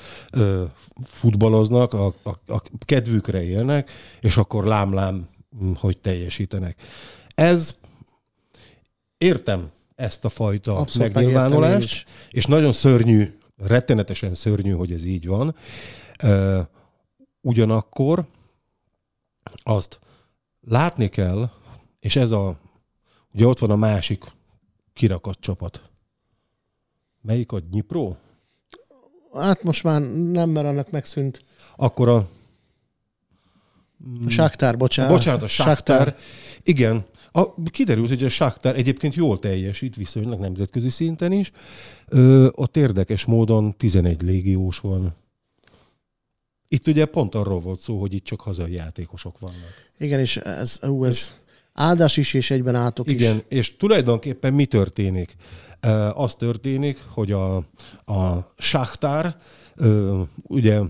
futballoznak, a, a, a kedvükre élnek, és akkor lámlám, mm, hogy teljesítenek. Ez, értem ezt a fajta Abszolút megnyilvánulást, és nagyon szörnyű, rettenetesen szörnyű, hogy ez így van. Ugyanakkor azt látni kell, és ez a, ugye ott van a másik kirakott csapat. Melyik a Dnipro? Hát most már nem, mert annak megszűnt. Akkor a... A Sáktár, bocsánat. Bocsánat, a Sáktár. Sáktár. Igen. A, kiderült, hogy a Sáktár egyébként jól teljesít viszonylag nemzetközi szinten is. Ö, ott érdekes módon 11 légiós van. Itt ugye pont arról volt szó, hogy itt csak hazai játékosok vannak. Igen, és ez, ú, ez, és áldás is, és egyben átok is. Igen, és tulajdonképpen mi történik? Az történik, hogy a, a sáktár, ugye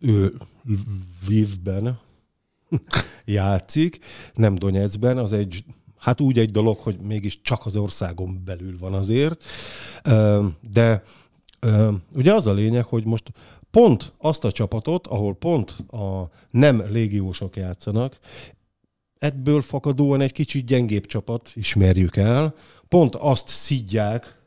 ő Lvivben játszik, nem Donetszben, az egy, hát úgy egy dolog, hogy mégis csak az országon belül van azért, de ugye az a lényeg, hogy most pont azt a csapatot, ahol pont a nem légiósok játszanak, ebből fakadóan egy kicsit gyengébb csapat, ismerjük el, pont azt szidják,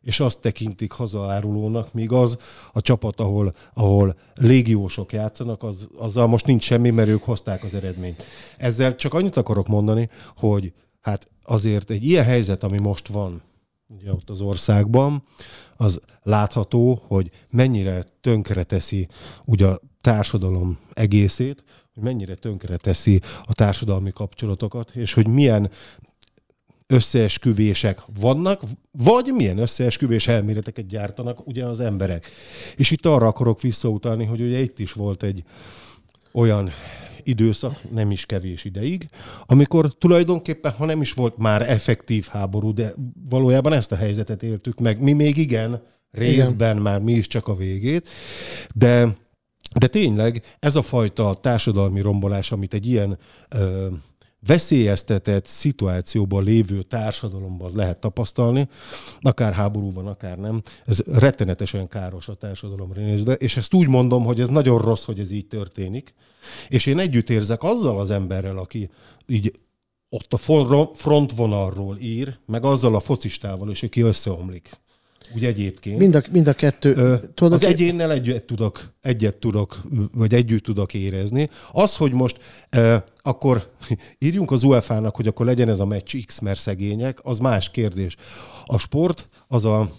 és azt tekintik hazaárulónak, míg az a csapat, ahol, ahol légiósok játszanak, az, azzal most nincs semmi, mert ők hozták az eredményt. Ezzel csak annyit akarok mondani, hogy hát azért egy ilyen helyzet, ami most van, ugye ott az országban, az látható, hogy mennyire teszi ugye a társadalom egészét, hogy mennyire teszi a társadalmi kapcsolatokat, és hogy milyen összeesküvések vannak, vagy milyen összeesküvés elméleteket gyártanak ugye az emberek. És itt arra akarok visszautalni, hogy ugye itt is volt egy olyan időszak, nem is kevés ideig, amikor tulajdonképpen, ha nem is volt már effektív háború, de valójában ezt a helyzetet éltük meg. Mi még igen, részben igen. már mi is csak a végét, de de tényleg ez a fajta társadalmi rombolás, amit egy ilyen ö, veszélyeztetett szituációban lévő társadalomban lehet tapasztalni, akár háborúban, akár nem. Ez rettenetesen káros a társadalomra nézve, és ezt úgy mondom, hogy ez nagyon rossz, hogy ez így történik. És én együtt érzek azzal az emberrel, aki így ott a frontvonalról ír, meg azzal a focistával is, aki összeomlik. Úgy egyébként. Mind a, mind a kettő. Ö, tudok az egyénnel egyet tudok, egyet tudok, vagy együtt tudok érezni. Az, hogy most ö, akkor írjunk az UEFA-nak, hogy akkor legyen ez a meccs X, mert szegények, az más kérdés. A sport az a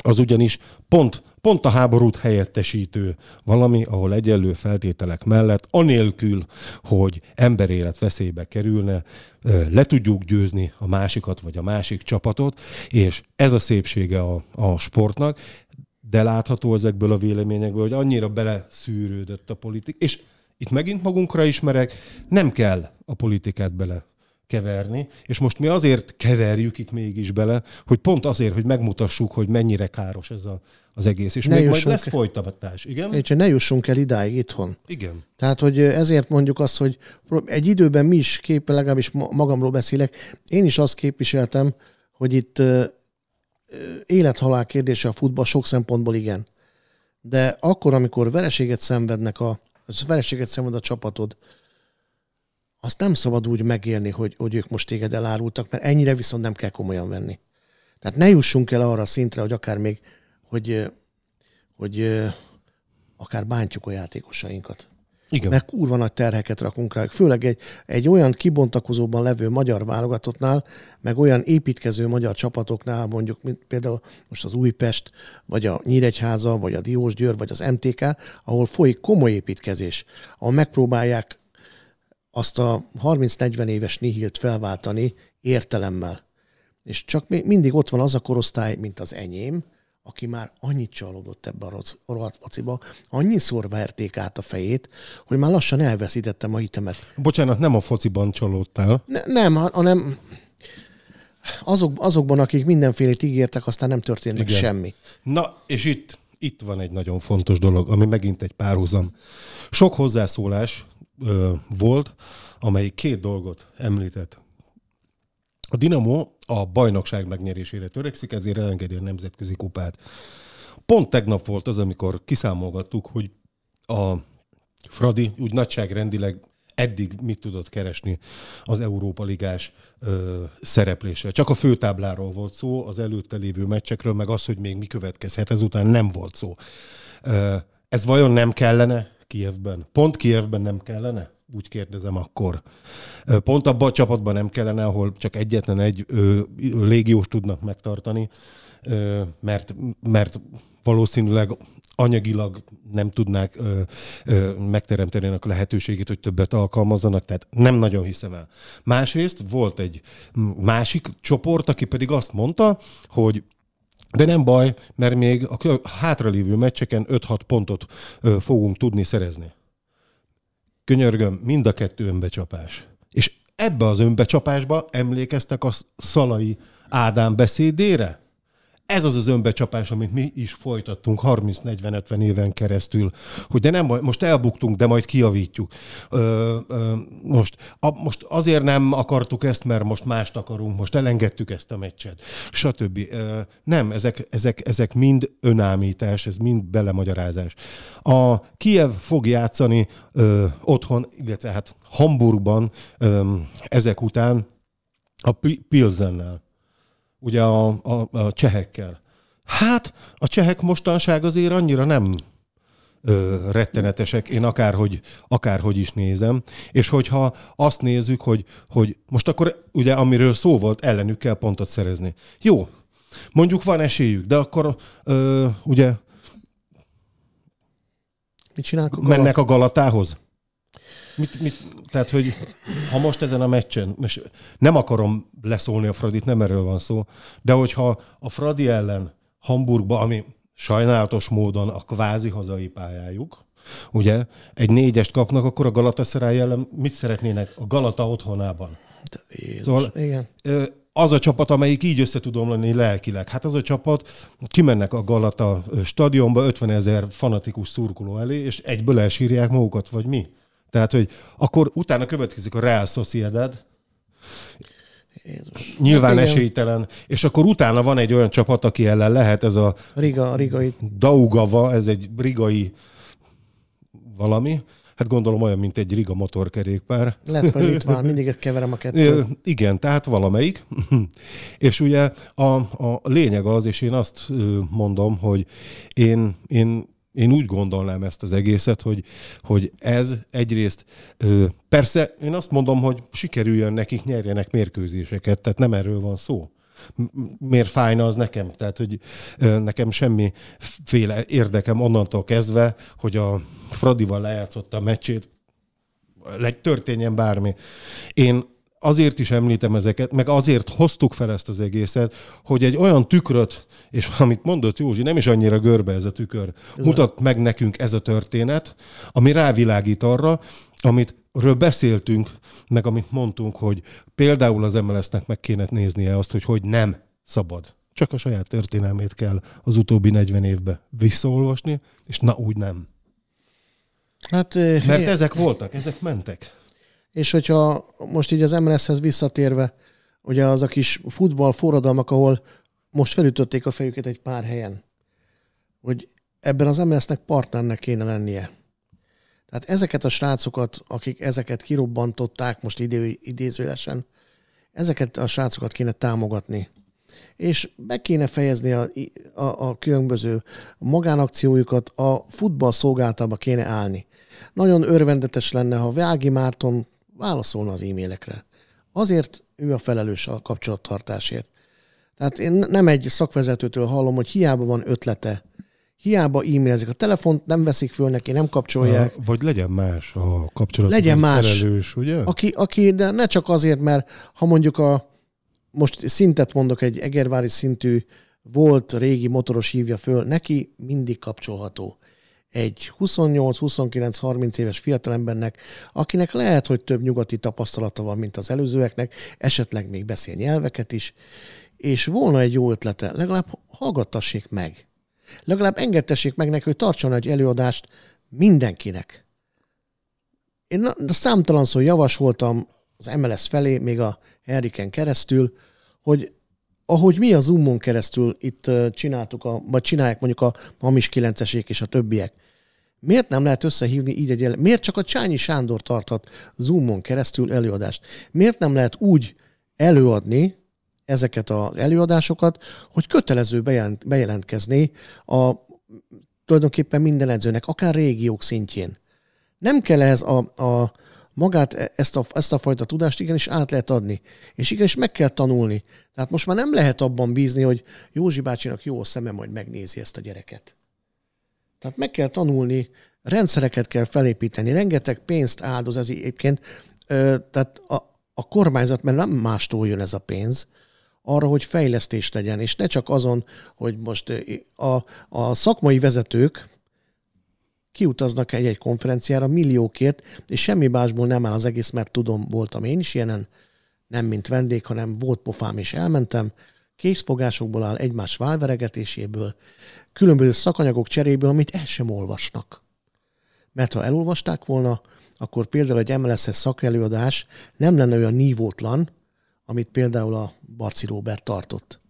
az ugyanis pont, pont a háborút helyettesítő valami, ahol egyenlő feltételek mellett, anélkül, hogy emberélet veszélybe kerülne, le tudjuk győzni a másikat vagy a másik csapatot, és ez a szépsége a, a sportnak, de látható ezekből a véleményekből, hogy annyira beleszűrődött a politik, és itt megint magunkra ismerek, nem kell a politikát bele keverni, és most mi azért keverjük itt mégis bele, hogy pont azért, hogy megmutassuk, hogy mennyire káros ez a, az egész, és ne még majd lesz folytatás, igen? Én csak ne jussunk el idáig itthon. Igen. Tehát, hogy ezért mondjuk azt, hogy egy időben mi is képen, legalábbis magamról beszélek, én is azt képviseltem, hogy itt élethalál kérdése a futball sok szempontból igen. De akkor, amikor vereséget szenvednek a, vereséget szenved a csapatod, azt nem szabad úgy megélni, hogy, hogy ők most téged elárultak, mert ennyire viszont nem kell komolyan venni. Tehát ne jussunk el arra a szintre, hogy akár még, hogy, hogy akár bántjuk a játékosainkat. Igen. Mert kurva nagy terheket rakunk rá, főleg egy, egy olyan kibontakozóban levő magyar válogatottnál, meg olyan építkező magyar csapatoknál, mondjuk mint például most az Újpest, vagy a Nyíregyháza, vagy a Diósgyőr, vagy az MTK, ahol folyik komoly építkezés, ahol megpróbálják azt a 30-40 éves nihilt felváltani értelemmel. És csak még mindig ott van az a korosztály, mint az enyém, aki már annyit csalódott ebbe a rohadt fociba, annyiszor verték át a fejét, hogy már lassan elveszítettem a hitemet. Bocsánat, nem a fociban csalódtál. Ne, nem, hanem azok, azokban, akik mindenfélét ígértek, aztán nem történt meg semmi. Na, és itt, itt van egy nagyon fontos dolog, ami megint egy párhuzam. Sok hozzászólás, ö, volt, amely két dolgot említett. A Dinamo a bajnokság megnyerésére törekszik, ezért elengedi a nemzetközi kupát. Pont tegnap volt az, amikor kiszámolgattuk, hogy a Fradi úgy nagyságrendileg eddig mit tudott keresni az Európa Ligás ö, szereplése. Csak a főtábláról volt szó, az előtte lévő meccsekről, meg az, hogy még mi következhet, ezután nem volt szó. Ö, ez vajon nem kellene Kievben. Pont Kievben nem kellene? Úgy kérdezem akkor. Pont abban a csapatban nem kellene, ahol csak egyetlen egy ö, légiós tudnak megtartani, ö, mert, mert valószínűleg anyagilag nem tudnák ö, ö, megteremteni a lehetőségét, hogy többet alkalmazzanak, tehát nem nagyon hiszem el. Másrészt volt egy másik csoport, aki pedig azt mondta, hogy de nem baj, mert még a hátralévő meccseken 5-6 pontot fogunk tudni szerezni. Könyörgöm, mind a kettő önbecsapás. És ebbe az önbecsapásba emlékeztek a Szalai Ádám beszédére? ez az az önbecsapás, amit mi is folytattunk 30-40-50 éven keresztül, hogy de nem, most elbuktunk, de majd kiavítjuk. Ö, ö, most, a, most azért nem akartuk ezt, mert most mást akarunk, most elengedtük ezt a meccset, stb. Ö, nem, ezek, ezek, ezek mind önámítás, ez mind belemagyarázás. A Kiev fog játszani ö, otthon, illetve hát Hamburgban ö, ezek után a Pilsennel ugye a, a, a csehekkel. Hát a csehek mostanság azért annyira nem ö, rettenetesek, én akárhogy, akárhogy is nézem. És hogyha azt nézzük, hogy, hogy most akkor ugye amiről szó volt, ellenük kell pontot szerezni. Jó, mondjuk van esélyük, de akkor ö, ugye Mit csinálnak a Mennek a Galatához? Mit, mit, tehát, hogy ha most ezen a meccsen, és nem akarom leszólni a Fradit, nem erről van szó, de hogyha a Fradi ellen Hamburgba, ami sajnálatos módon a kvázi hazai pályájuk, ugye, egy négyest kapnak, akkor a Galatasaray ellen mit szeretnének a Galata otthonában? Jézus, szóval, igen. Az a csapat, amelyik így össze tudom lenni lelkileg. Hát az a csapat, kimennek a Galata stadionba 50 ezer fanatikus szurkoló elé, és egyből elsírják magukat, vagy mi? Tehát, hogy akkor utána következik a Real Sociedad, Jézus. Nyilván hát esélytelen. És akkor utána van egy olyan csapat, aki ellen lehet, ez a... Riga, rigai. Daugava, ez egy rigai valami. Hát gondolom olyan, mint egy riga motorkerékpár. Lehet, hogy itt van, mindig keverem a kettőt. Igen, tehát valamelyik. és ugye a, a lényeg az, és én azt mondom, hogy én, én én úgy gondolnám ezt az egészet, hogy, hogy ez egyrészt persze én azt mondom, hogy sikerüljön nekik, nyerjenek mérkőzéseket, tehát nem erről van szó miért fájna az nekem. Tehát, hogy nekem semmiféle érdekem onnantól kezdve, hogy a Fradival lejátszott a meccsét, történjen bármi. Én azért is említem ezeket, meg azért hoztuk fel ezt az egészet, hogy egy olyan tükröt, és amit mondott Józsi, nem is annyira görbe ez a tükör, ez mutat a... meg nekünk ez a történet, ami rávilágít arra, amit ről beszéltünk, meg amit mondtunk, hogy például az MLS-nek meg kéne néznie azt, hogy hogy nem szabad. Csak a saját történelmét kell az utóbbi 40 évbe visszaolvasni, és na úgy nem. Hát, eh, Mert ezek voltak, ezek mentek. És hogyha most így az MLS-hez visszatérve, ugye az a kis futball forradalmak, ahol most felütötték a fejüket egy pár helyen, hogy ebben az MLS-nek partnernek kéne lennie. Tehát ezeket a srácokat, akik ezeket kirobbantották most idő, idézőlesen, ezeket a srácokat kéne támogatni. És be kéne fejezni a, a, a különböző magánakciójukat, a futball szolgáltába kéne állni. Nagyon örvendetes lenne, ha Vági Márton válaszolna az e-mailekre. Azért ő a felelős a kapcsolattartásért. Tehát én nem egy szakvezetőtől hallom, hogy hiába van ötlete, hiába e-mailezik. A telefont nem veszik föl neki, nem kapcsolják. Ha, vagy legyen más a kapcsolat. Legyen más. Felelős, ugye? Aki, aki, de ne csak azért, mert ha mondjuk a, most szintet mondok, egy egervári szintű volt régi motoros hívja föl, neki mindig kapcsolható egy 28-29-30 éves fiatalembernek, akinek lehet, hogy több nyugati tapasztalata van, mint az előzőeknek, esetleg még beszél nyelveket is, és volna egy jó ötlete, legalább hallgattassék meg. Legalább engedtessék meg neki, hogy tartson egy előadást mindenkinek. Én számtalan szó javasoltam az MLS felé, még a Eriken keresztül, hogy ahogy mi a Zoomon keresztül itt csináltuk, a, vagy csinálják mondjuk a Hamis 9 és a többiek, miért nem lehet összehívni így egy Miért csak a Csányi Sándor tarthat Zoomon keresztül előadást? Miért nem lehet úgy előadni ezeket az előadásokat, hogy kötelező bejelent, bejelentkezni a tulajdonképpen minden edzőnek, akár régiók szintjén. Nem kell ez a, a magát e- ezt a, ezt a fajta tudást igenis át lehet adni, és igenis meg kell tanulni. Tehát most már nem lehet abban bízni, hogy Józsi bácsinak jó a szeme, majd megnézi ezt a gyereket. Tehát meg kell tanulni, rendszereket kell felépíteni, rengeteg pénzt áldoz ez egyébként, tehát a, a kormányzat, mert nem mástól jön ez a pénz, arra, hogy fejlesztést legyen, és ne csak azon, hogy most a, a szakmai vezetők, kiutaznak egy-egy konferenciára milliókért, és semmi másból nem áll az egész, mert tudom, voltam én is ilyenen, nem mint vendég, hanem volt pofám és elmentem, készfogásokból áll, egymás válveregetéséből, különböző szakanyagok cseréből, amit el sem olvasnak. Mert ha elolvasták volna, akkor például egy mlsz es szakelőadás nem lenne olyan nívótlan, amit például a Barci Robert tartott.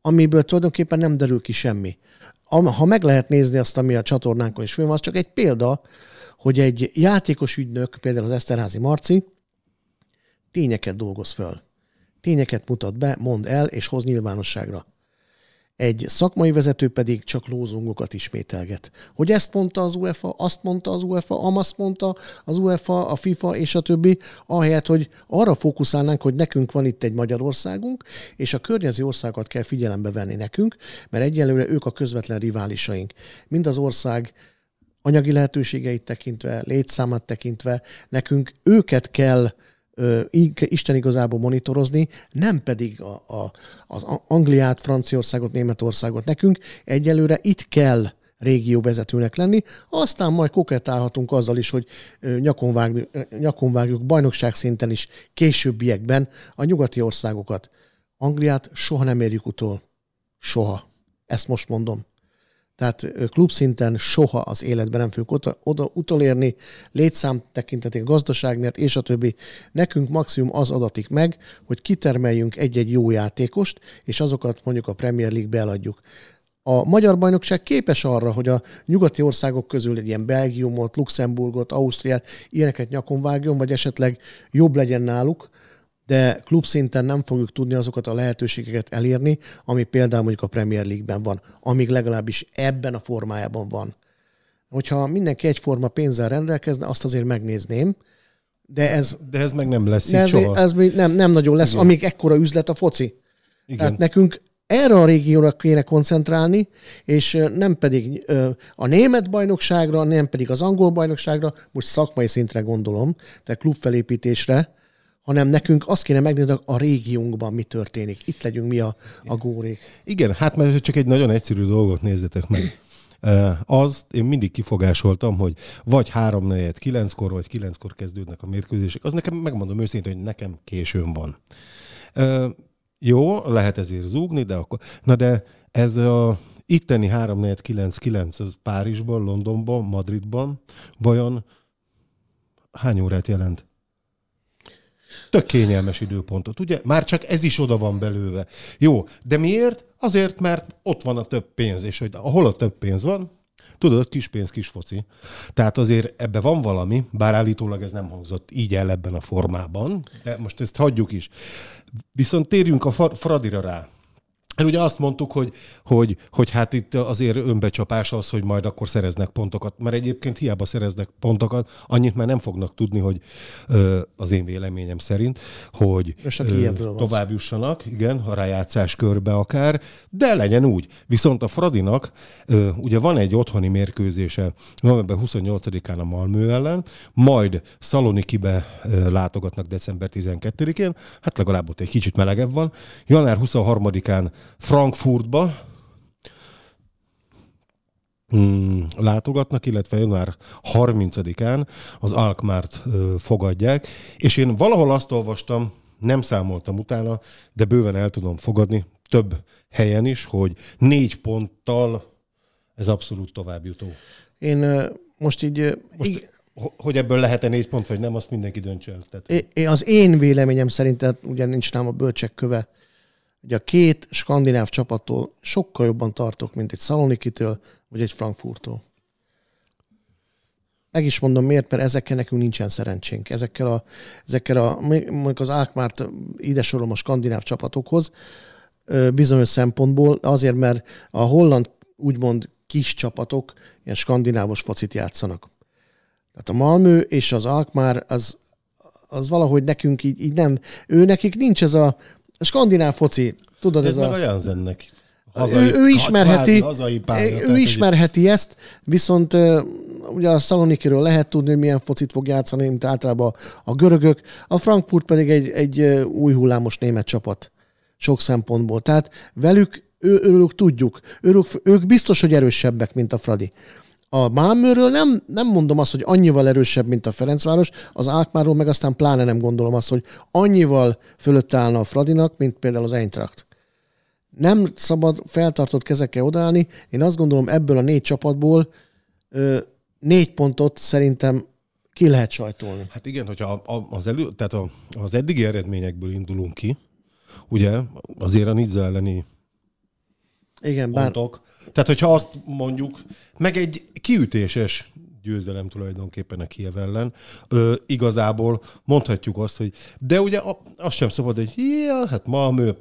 Amiből tulajdonképpen nem derül ki semmi ha meg lehet nézni azt, ami a csatornánkon is film, az csak egy példa, hogy egy játékos ügynök, például az Eszterházi Marci, tényeket dolgoz föl. Tényeket mutat be, mond el, és hoz nyilvánosságra egy szakmai vezető pedig csak lózungokat ismételget. Hogy ezt mondta az UEFA, azt mondta az UEFA, amazt mondta az UEFA, a FIFA és a többi, ahelyett, hogy arra fókuszálnánk, hogy nekünk van itt egy Magyarországunk, és a környező országokat kell figyelembe venni nekünk, mert egyelőre ők a közvetlen riválisaink. Mind az ország anyagi lehetőségeit tekintve, létszámát tekintve, nekünk őket kell Isten igazából monitorozni, nem pedig a, a, az Angliát, Franciaországot, Németországot nekünk. Egyelőre itt kell régióvezetőnek lenni, aztán majd koketálhatunk azzal is, hogy nyakon, vág, nyakon vágjuk bajnokság szinten is későbbiekben a nyugati országokat. Angliát soha nem érjük utol. Soha. Ezt most mondom tehát klubszinten soha az életben nem fogjuk oda, oda utolérni, létszám tekintetén gazdaság miatt, és a többi. Nekünk maximum az adatik meg, hogy kitermeljünk egy-egy jó játékost, és azokat mondjuk a Premier League-be eladjuk. A magyar bajnokság képes arra, hogy a nyugati országok közül egy ilyen Belgiumot, Luxemburgot, Ausztriát, ilyeneket nyakon vágjon, vagy esetleg jobb legyen náluk, de klubszinten nem fogjuk tudni azokat a lehetőségeket elérni, ami például mondjuk a Premier League-ben van, amíg legalábbis ebben a formájában van. Hogyha mindenki egyforma pénzzel rendelkezne, azt azért megnézném, de ez... De ez meg nem lesz nem, így soha. Ez nem, nem nagyon lesz, Igen. amíg ekkora üzlet a foci. Igen. Tehát nekünk erre a régióra kéne koncentrálni, és nem pedig a német bajnokságra, nem pedig az angol bajnokságra, most szakmai szintre gondolom, de klubfelépítésre, hanem nekünk azt kéne megnézni, a régiónkban mi történik. Itt legyünk mi a, a górék. Igen, hát mert csak egy nagyon egyszerű dolgot nézzetek meg. Az én mindig kifogásoltam, hogy vagy három negyed, kilenckor, vagy kilenckor kezdődnek a mérkőzések. Az nekem, megmondom őszintén, hogy nekem későn van. Jó, lehet ezért zúgni, de akkor... Na de ez a itteni 3 4 kilenc az Párizsban, Londonban, Madridban vajon hány órát jelent? Tök kényelmes időpontot, ugye? Már csak ez is oda van belőve. Jó, de miért? Azért, mert ott van a több pénz, és hogy ahol a több pénz van, tudod, ott kis pénz, kis foci. Tehát azért ebbe van valami, bár állítólag ez nem hangzott így el ebben a formában, de most ezt hagyjuk is. Viszont térjünk a Fradira rá. Mert ugye azt mondtuk, hogy, hogy, hogy hát itt azért önbecsapás az, hogy majd akkor szereznek pontokat, mert egyébként hiába szereznek pontokat, annyit már nem fognak tudni, hogy az én véleményem szerint, hogy tovább jussanak, igen, a rájátszás körbe akár, de legyen úgy. Viszont a Fradinak ugye van egy otthoni mérkőzése november 28-án a Malmö ellen, majd Szalonikibe látogatnak december 12-én, hát legalább ott egy kicsit melegebb van, január 23-án Frankfurtba hmm, látogatnak, illetve január 30-án az Alkmárt fogadják, és én valahol azt olvastam, nem számoltam utána, de bőven el tudom fogadni több helyen is, hogy négy ponttal ez abszolút továbbjutó. Én most így... Most, hogy ebből lehet-e négy pont, vagy nem, azt mindenki döntse el. Tehát... az én véleményem szerint, tehát ugye nincs rám a bölcsek köve, hogy a két skandináv csapattól sokkal jobban tartok, mint egy Szalonikitől, vagy egy Frankfurttól. Meg is mondom miért, mert ezekkel nekünk nincsen szerencsénk. Ezekkel a, ezekkel a mondjuk az Ákmárt ide sorolom a skandináv csapatokhoz, bizonyos szempontból, azért, mert a holland úgymond kis csapatok ilyen skandinávos focit játszanak. Tehát a Malmö és az Alkmár az, az valahogy nekünk így, így nem, ő nekik nincs ez a Skandináv foci, tudod, ez, ez meg a... a Jansennek. Hazai, ő, ő ismerheti, hazai ő ismerheti egy... ezt, viszont ugye a Szalonikiről lehet tudni, hogy milyen focit fog játszani, mint általában a görögök. A Frankfurt pedig egy, egy új hullámos német csapat sok szempontból. Tehát velük ő, őrülük tudjuk. Őrük, ők biztos, hogy erősebbek, mint a Fradi a Malmöről nem, nem mondom azt, hogy annyival erősebb, mint a Ferencváros, az Ákmáról meg aztán pláne nem gondolom azt, hogy annyival fölött állna a Fradinak, mint például az Eintracht. Nem szabad feltartott kezekkel odállni. Én azt gondolom, ebből a négy csapatból ö, négy pontot szerintem ki lehet sajtolni. Hát igen, hogyha az, elő, tehát a, az eddigi eredményekből indulunk ki, ugye azért a Nizza elleni igen, bár... Tehát, hogyha azt mondjuk, meg egy kiütéses győzelem tulajdonképpen a Kiev ellen, ö, igazából mondhatjuk azt, hogy de ugye azt sem szabad, hogy ja, hát ma mő,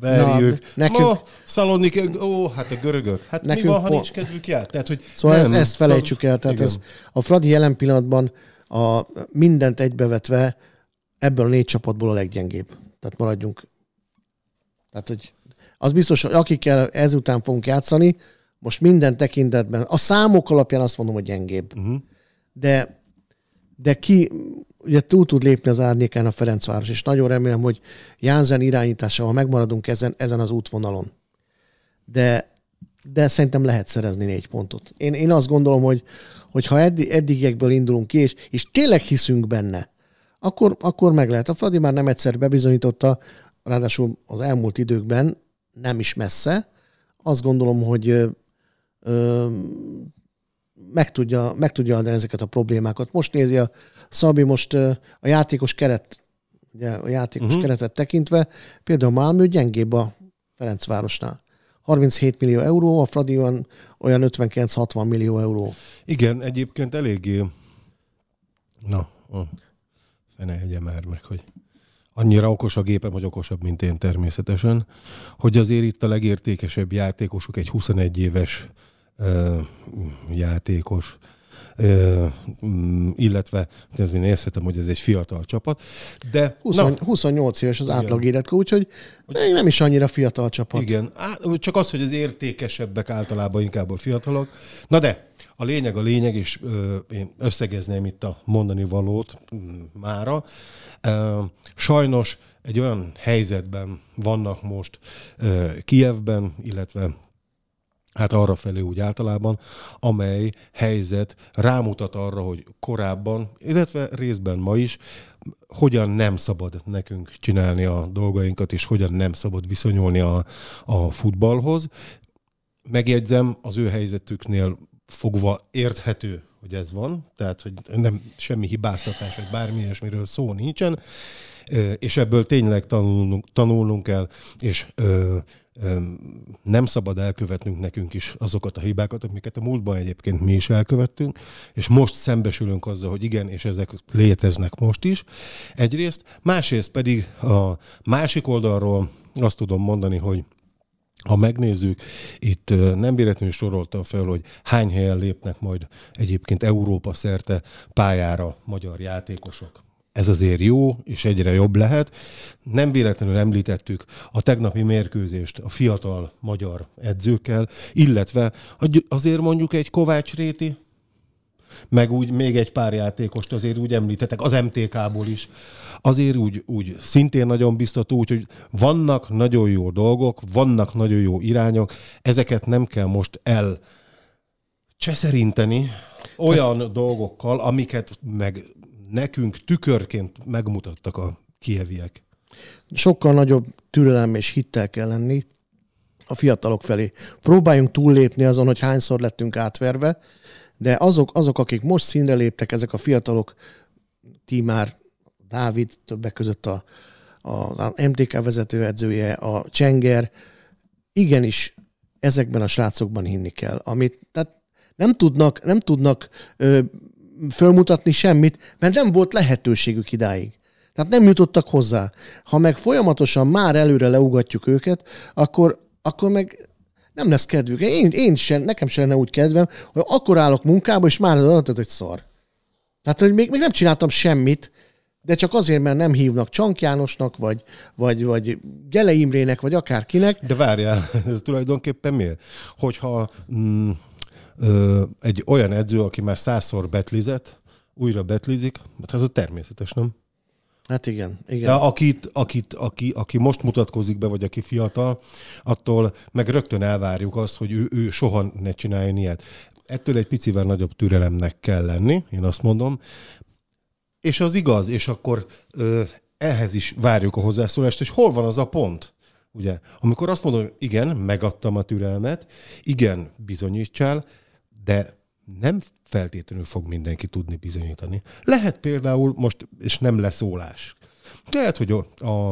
verjük, nekünk, ma szalonik, ó, hát a görögök, hát nekünk mi van, ha po- nincs kedvük jár? Tehát, hogy szóval nem, ezt, ezt felejtsük szóval el, tehát ez a Fradi jelen pillanatban a mindent egybevetve ebből a négy csapatból a leggyengébb. Tehát maradjunk. Tehát, hogy az biztos, hogy akikkel ezután fogunk játszani, most minden tekintetben, a számok alapján azt mondom, hogy gyengébb. Uh-huh. De de ki, ugye túl tud lépni az árnyékán a Ferencváros, és nagyon remélem, hogy Jánzen irányításával megmaradunk ezen, ezen az útvonalon. De, de szerintem lehet szerezni négy pontot. Én, én azt gondolom, hogy, hogy ha eddig, eddigiekből indulunk ki, és, és tényleg hiszünk benne, akkor, akkor meg lehet. A Fadi már nem egyszer bebizonyította, ráadásul az elmúlt időkben, nem is messze. Azt gondolom, hogy ö, meg, tudja, meg tudja adni ezeket a problémákat. Most nézi a Szabi, most ö, a játékos keret, ugye, a játékos uh-huh. keretet tekintve, például Malmö gyengébb a Ferencvárosnál. 37 millió euró, a Fradi olyan, 59-60 millió euró. Igen, egyébként eléggé... Na, ó, fene egye már meg, hogy annyira okos a gépem, hogy okosabb, mint én természetesen, hogy azért itt a legértékesebb játékosok egy 21 éves ö, játékos, ö, mm, illetve hát ez én érzhetem, hogy ez egy fiatal csapat, de... 20, na, 28 éves az átlag életkor, úgyhogy még nem is annyira fiatal csapat. Igen, csak az, hogy az értékesebbek általában inkább a fiatalok. Na de, a lényeg a lényeg, és ö, én összegezném itt a mondani valót mára. Ö, sajnos egy olyan helyzetben vannak most ö, Kievben, illetve hát arra felé úgy általában, amely helyzet rámutat arra, hogy korábban, illetve részben ma is, hogyan nem szabad nekünk csinálni a dolgainkat, és hogyan nem szabad viszonyulni a, a futballhoz. Megjegyzem, az ő helyzetüknél fogva érthető, hogy ez van, tehát hogy nem semmi hibáztatás, vagy bármi ilyesmiről szó nincsen, és ebből tényleg tanulnunk, tanulnunk kell, és ö, ö, nem szabad elkövetnünk nekünk is azokat a hibákat, amiket a múltban egyébként mi is elkövettünk, és most szembesülünk azzal, hogy igen, és ezek léteznek most is. Egyrészt, másrészt pedig a másik oldalról azt tudom mondani, hogy ha megnézzük, itt nem véletlenül soroltam fel, hogy hány helyen lépnek majd egyébként Európa szerte pályára magyar játékosok ez azért jó, és egyre jobb lehet. Nem véletlenül említettük a tegnapi mérkőzést a fiatal magyar edzőkkel, illetve azért mondjuk egy Kovács Réti, meg úgy még egy pár játékost azért úgy említetek, az MTK-ból is. Azért úgy, úgy szintén nagyon biztató, úgyhogy vannak nagyon jó dolgok, vannak nagyon jó irányok, ezeket nem kell most el cseszerinteni olyan dolgokkal, amiket meg nekünk tükörként megmutattak a kieviek. Sokkal nagyobb türelem és hittel kell lenni a fiatalok felé. Próbáljunk túllépni azon, hogy hányszor lettünk átverve, de azok, azok, akik most színre léptek, ezek a fiatalok, ti már Dávid, többek között a, a, a MTK vezetőedzője, a Csenger, igenis ezekben a srácokban hinni kell, amit tehát nem tudnak, nem tudnak ö, fölmutatni semmit, mert nem volt lehetőségük idáig. Tehát nem jutottak hozzá. Ha meg folyamatosan már előre leugatjuk őket, akkor, akkor meg nem lesz kedvük. Én, én sem, nekem sem lenne úgy kedvem, hogy akkor állok munkába, és már az egy szar. Tehát, hogy még, még nem csináltam semmit, de csak azért, mert nem hívnak Csank Jánosnak, vagy, vagy, vagy Gele Imrének, vagy akárkinek. De várjál, ez tulajdonképpen miért? Hogyha mm, ö, egy olyan edző, aki már százszor betlizett, újra betlizik, hát az a természetes, nem? Hát igen, igen. De akit, akit, aki, aki most mutatkozik be, vagy aki fiatal, attól meg rögtön elvárjuk azt, hogy ő, ő soha ne csináljon ilyet. Ettől egy picivel nagyobb türelemnek kell lenni, én azt mondom. És az igaz, és akkor ö, ehhez is várjuk a hozzászólást, hogy hol van az a pont, ugye? Amikor azt mondom, igen, megadtam a türelmet, igen, bizonyítsál, de nem feltétlenül fog mindenki tudni bizonyítani. Lehet például most, és nem leszólás. Lehet, hogy a, a,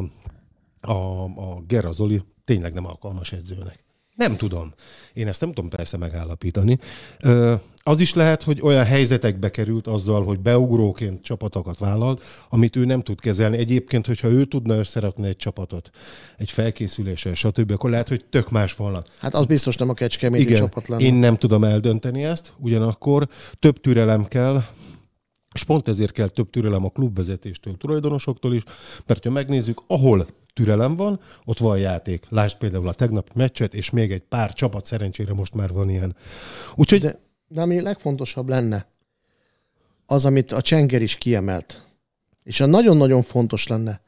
a, a Gera Zoli tényleg nem alkalmas edzőnek. Nem tudom. Én ezt nem tudom persze megállapítani. Ö, az is lehet, hogy olyan helyzetekbe került azzal, hogy beugróként csapatokat vállalt, amit ő nem tud kezelni. Egyébként, hogyha ő tudna összerakni egy csapatot, egy felkészüléssel, stb., akkor lehet, hogy tök más volna. Hát az biztos nem a kecskeméti Igen, csapat lenne. Én nem tudom eldönteni ezt, ugyanakkor több türelem kell, és pont ezért kell több türelem a klubvezetéstől, tulajdonosoktól is, mert ha megnézzük, ahol türelem van, ott van játék. Lásd például a tegnap meccset, és még egy pár csapat, szerencsére most már van ilyen. Úgyhogy... De de ami legfontosabb lenne, az, amit a Csenger is kiemelt, és a nagyon-nagyon fontos lenne,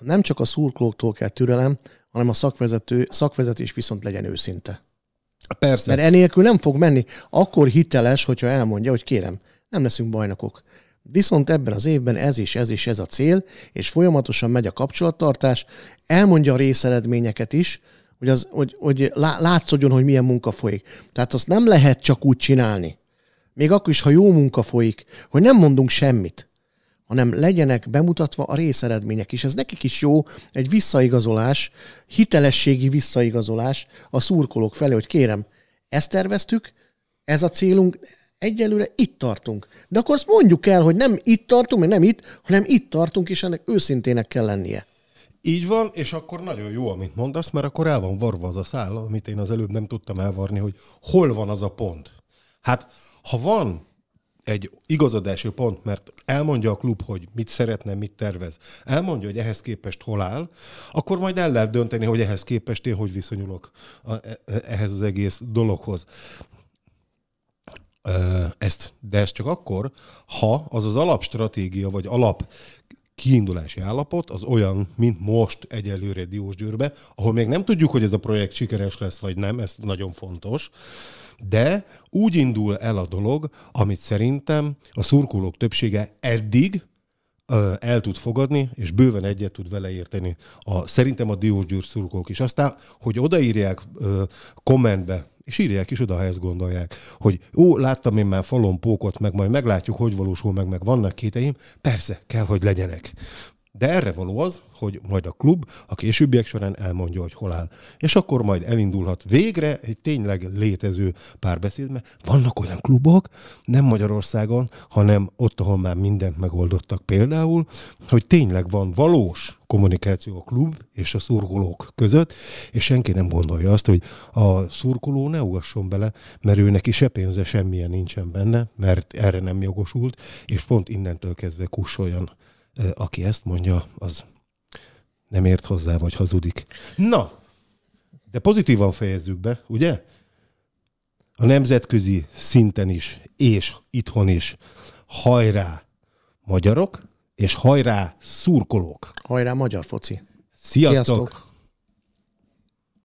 nem csak a szurkolóktól kell türelem, hanem a szakvezető, szakvezetés viszont legyen őszinte. Persze. Mert enélkül nem fog menni. Akkor hiteles, hogyha elmondja, hogy kérem, nem leszünk bajnokok. Viszont ebben az évben ez is, ez is, ez a cél, és folyamatosan megy a kapcsolattartás, elmondja a részeredményeket is, hogy, az, hogy, hogy látszódjon, hogy milyen munka folyik. Tehát azt nem lehet csak úgy csinálni, még akkor is, ha jó munka folyik, hogy nem mondunk semmit, hanem legyenek bemutatva a részeredmények is. Ez nekik is jó, egy visszaigazolás, hitelességi visszaigazolás a szurkolók felé, hogy kérem, ezt terveztük, ez a célunk, egyelőre itt tartunk. De akkor azt mondjuk el, hogy nem itt tartunk, mert nem itt, hanem itt tartunk, és ennek őszintének kell lennie. Így van, és akkor nagyon jó, amit mondasz, mert akkor el van varva az a szál, amit én az előbb nem tudtam elvarni, hogy hol van az a pont. Hát, ha van egy igazodási pont, mert elmondja a klub, hogy mit szeretne, mit tervez, elmondja, hogy ehhez képest hol áll, akkor majd el lehet dönteni, hogy ehhez képest én hogy viszonyulok a, e, e, ehhez az egész dologhoz. Ezt, de ez csak akkor, ha az az alapstratégia, vagy alap kiindulási állapot az olyan, mint most egyelőre Diósgyőrbe, ahol még nem tudjuk, hogy ez a projekt sikeres lesz vagy nem, ez nagyon fontos, de úgy indul el a dolog, amit szerintem a szurkolók többsége eddig el tud fogadni, és bőven egyet tud vele érteni. A, szerintem a Diósgyűr szurkolók is. Aztán, hogy odaírják ö, kommentbe és írják is oda, ha ezt gondolják, hogy ó, láttam én már falon pókot, meg majd meglátjuk, hogy valósul meg, meg vannak kéteim. Persze, kell, hogy legyenek. De erre való az, hogy majd a klub a későbbiek során elmondja, hogy hol áll. És akkor majd elindulhat végre egy tényleg létező párbeszéd, mert vannak olyan klubok, nem Magyarországon, hanem ott, ahol már mindent megoldottak például, hogy tényleg van valós kommunikáció a klub és a szurkolók között, és senki nem gondolja azt, hogy a szurkoló ne ugasson bele, mert ő neki se pénze semmilyen nincsen benne, mert erre nem jogosult, és pont innentől kezdve kussoljon aki ezt mondja, az nem ért hozzá, vagy hazudik. Na, de pozitívan fejezzük be, ugye? A nemzetközi szinten is, és itthon is. Hajrá magyarok, és hajrá szurkolók! Hajrá magyar foci! Sziasztok! Sziasztok.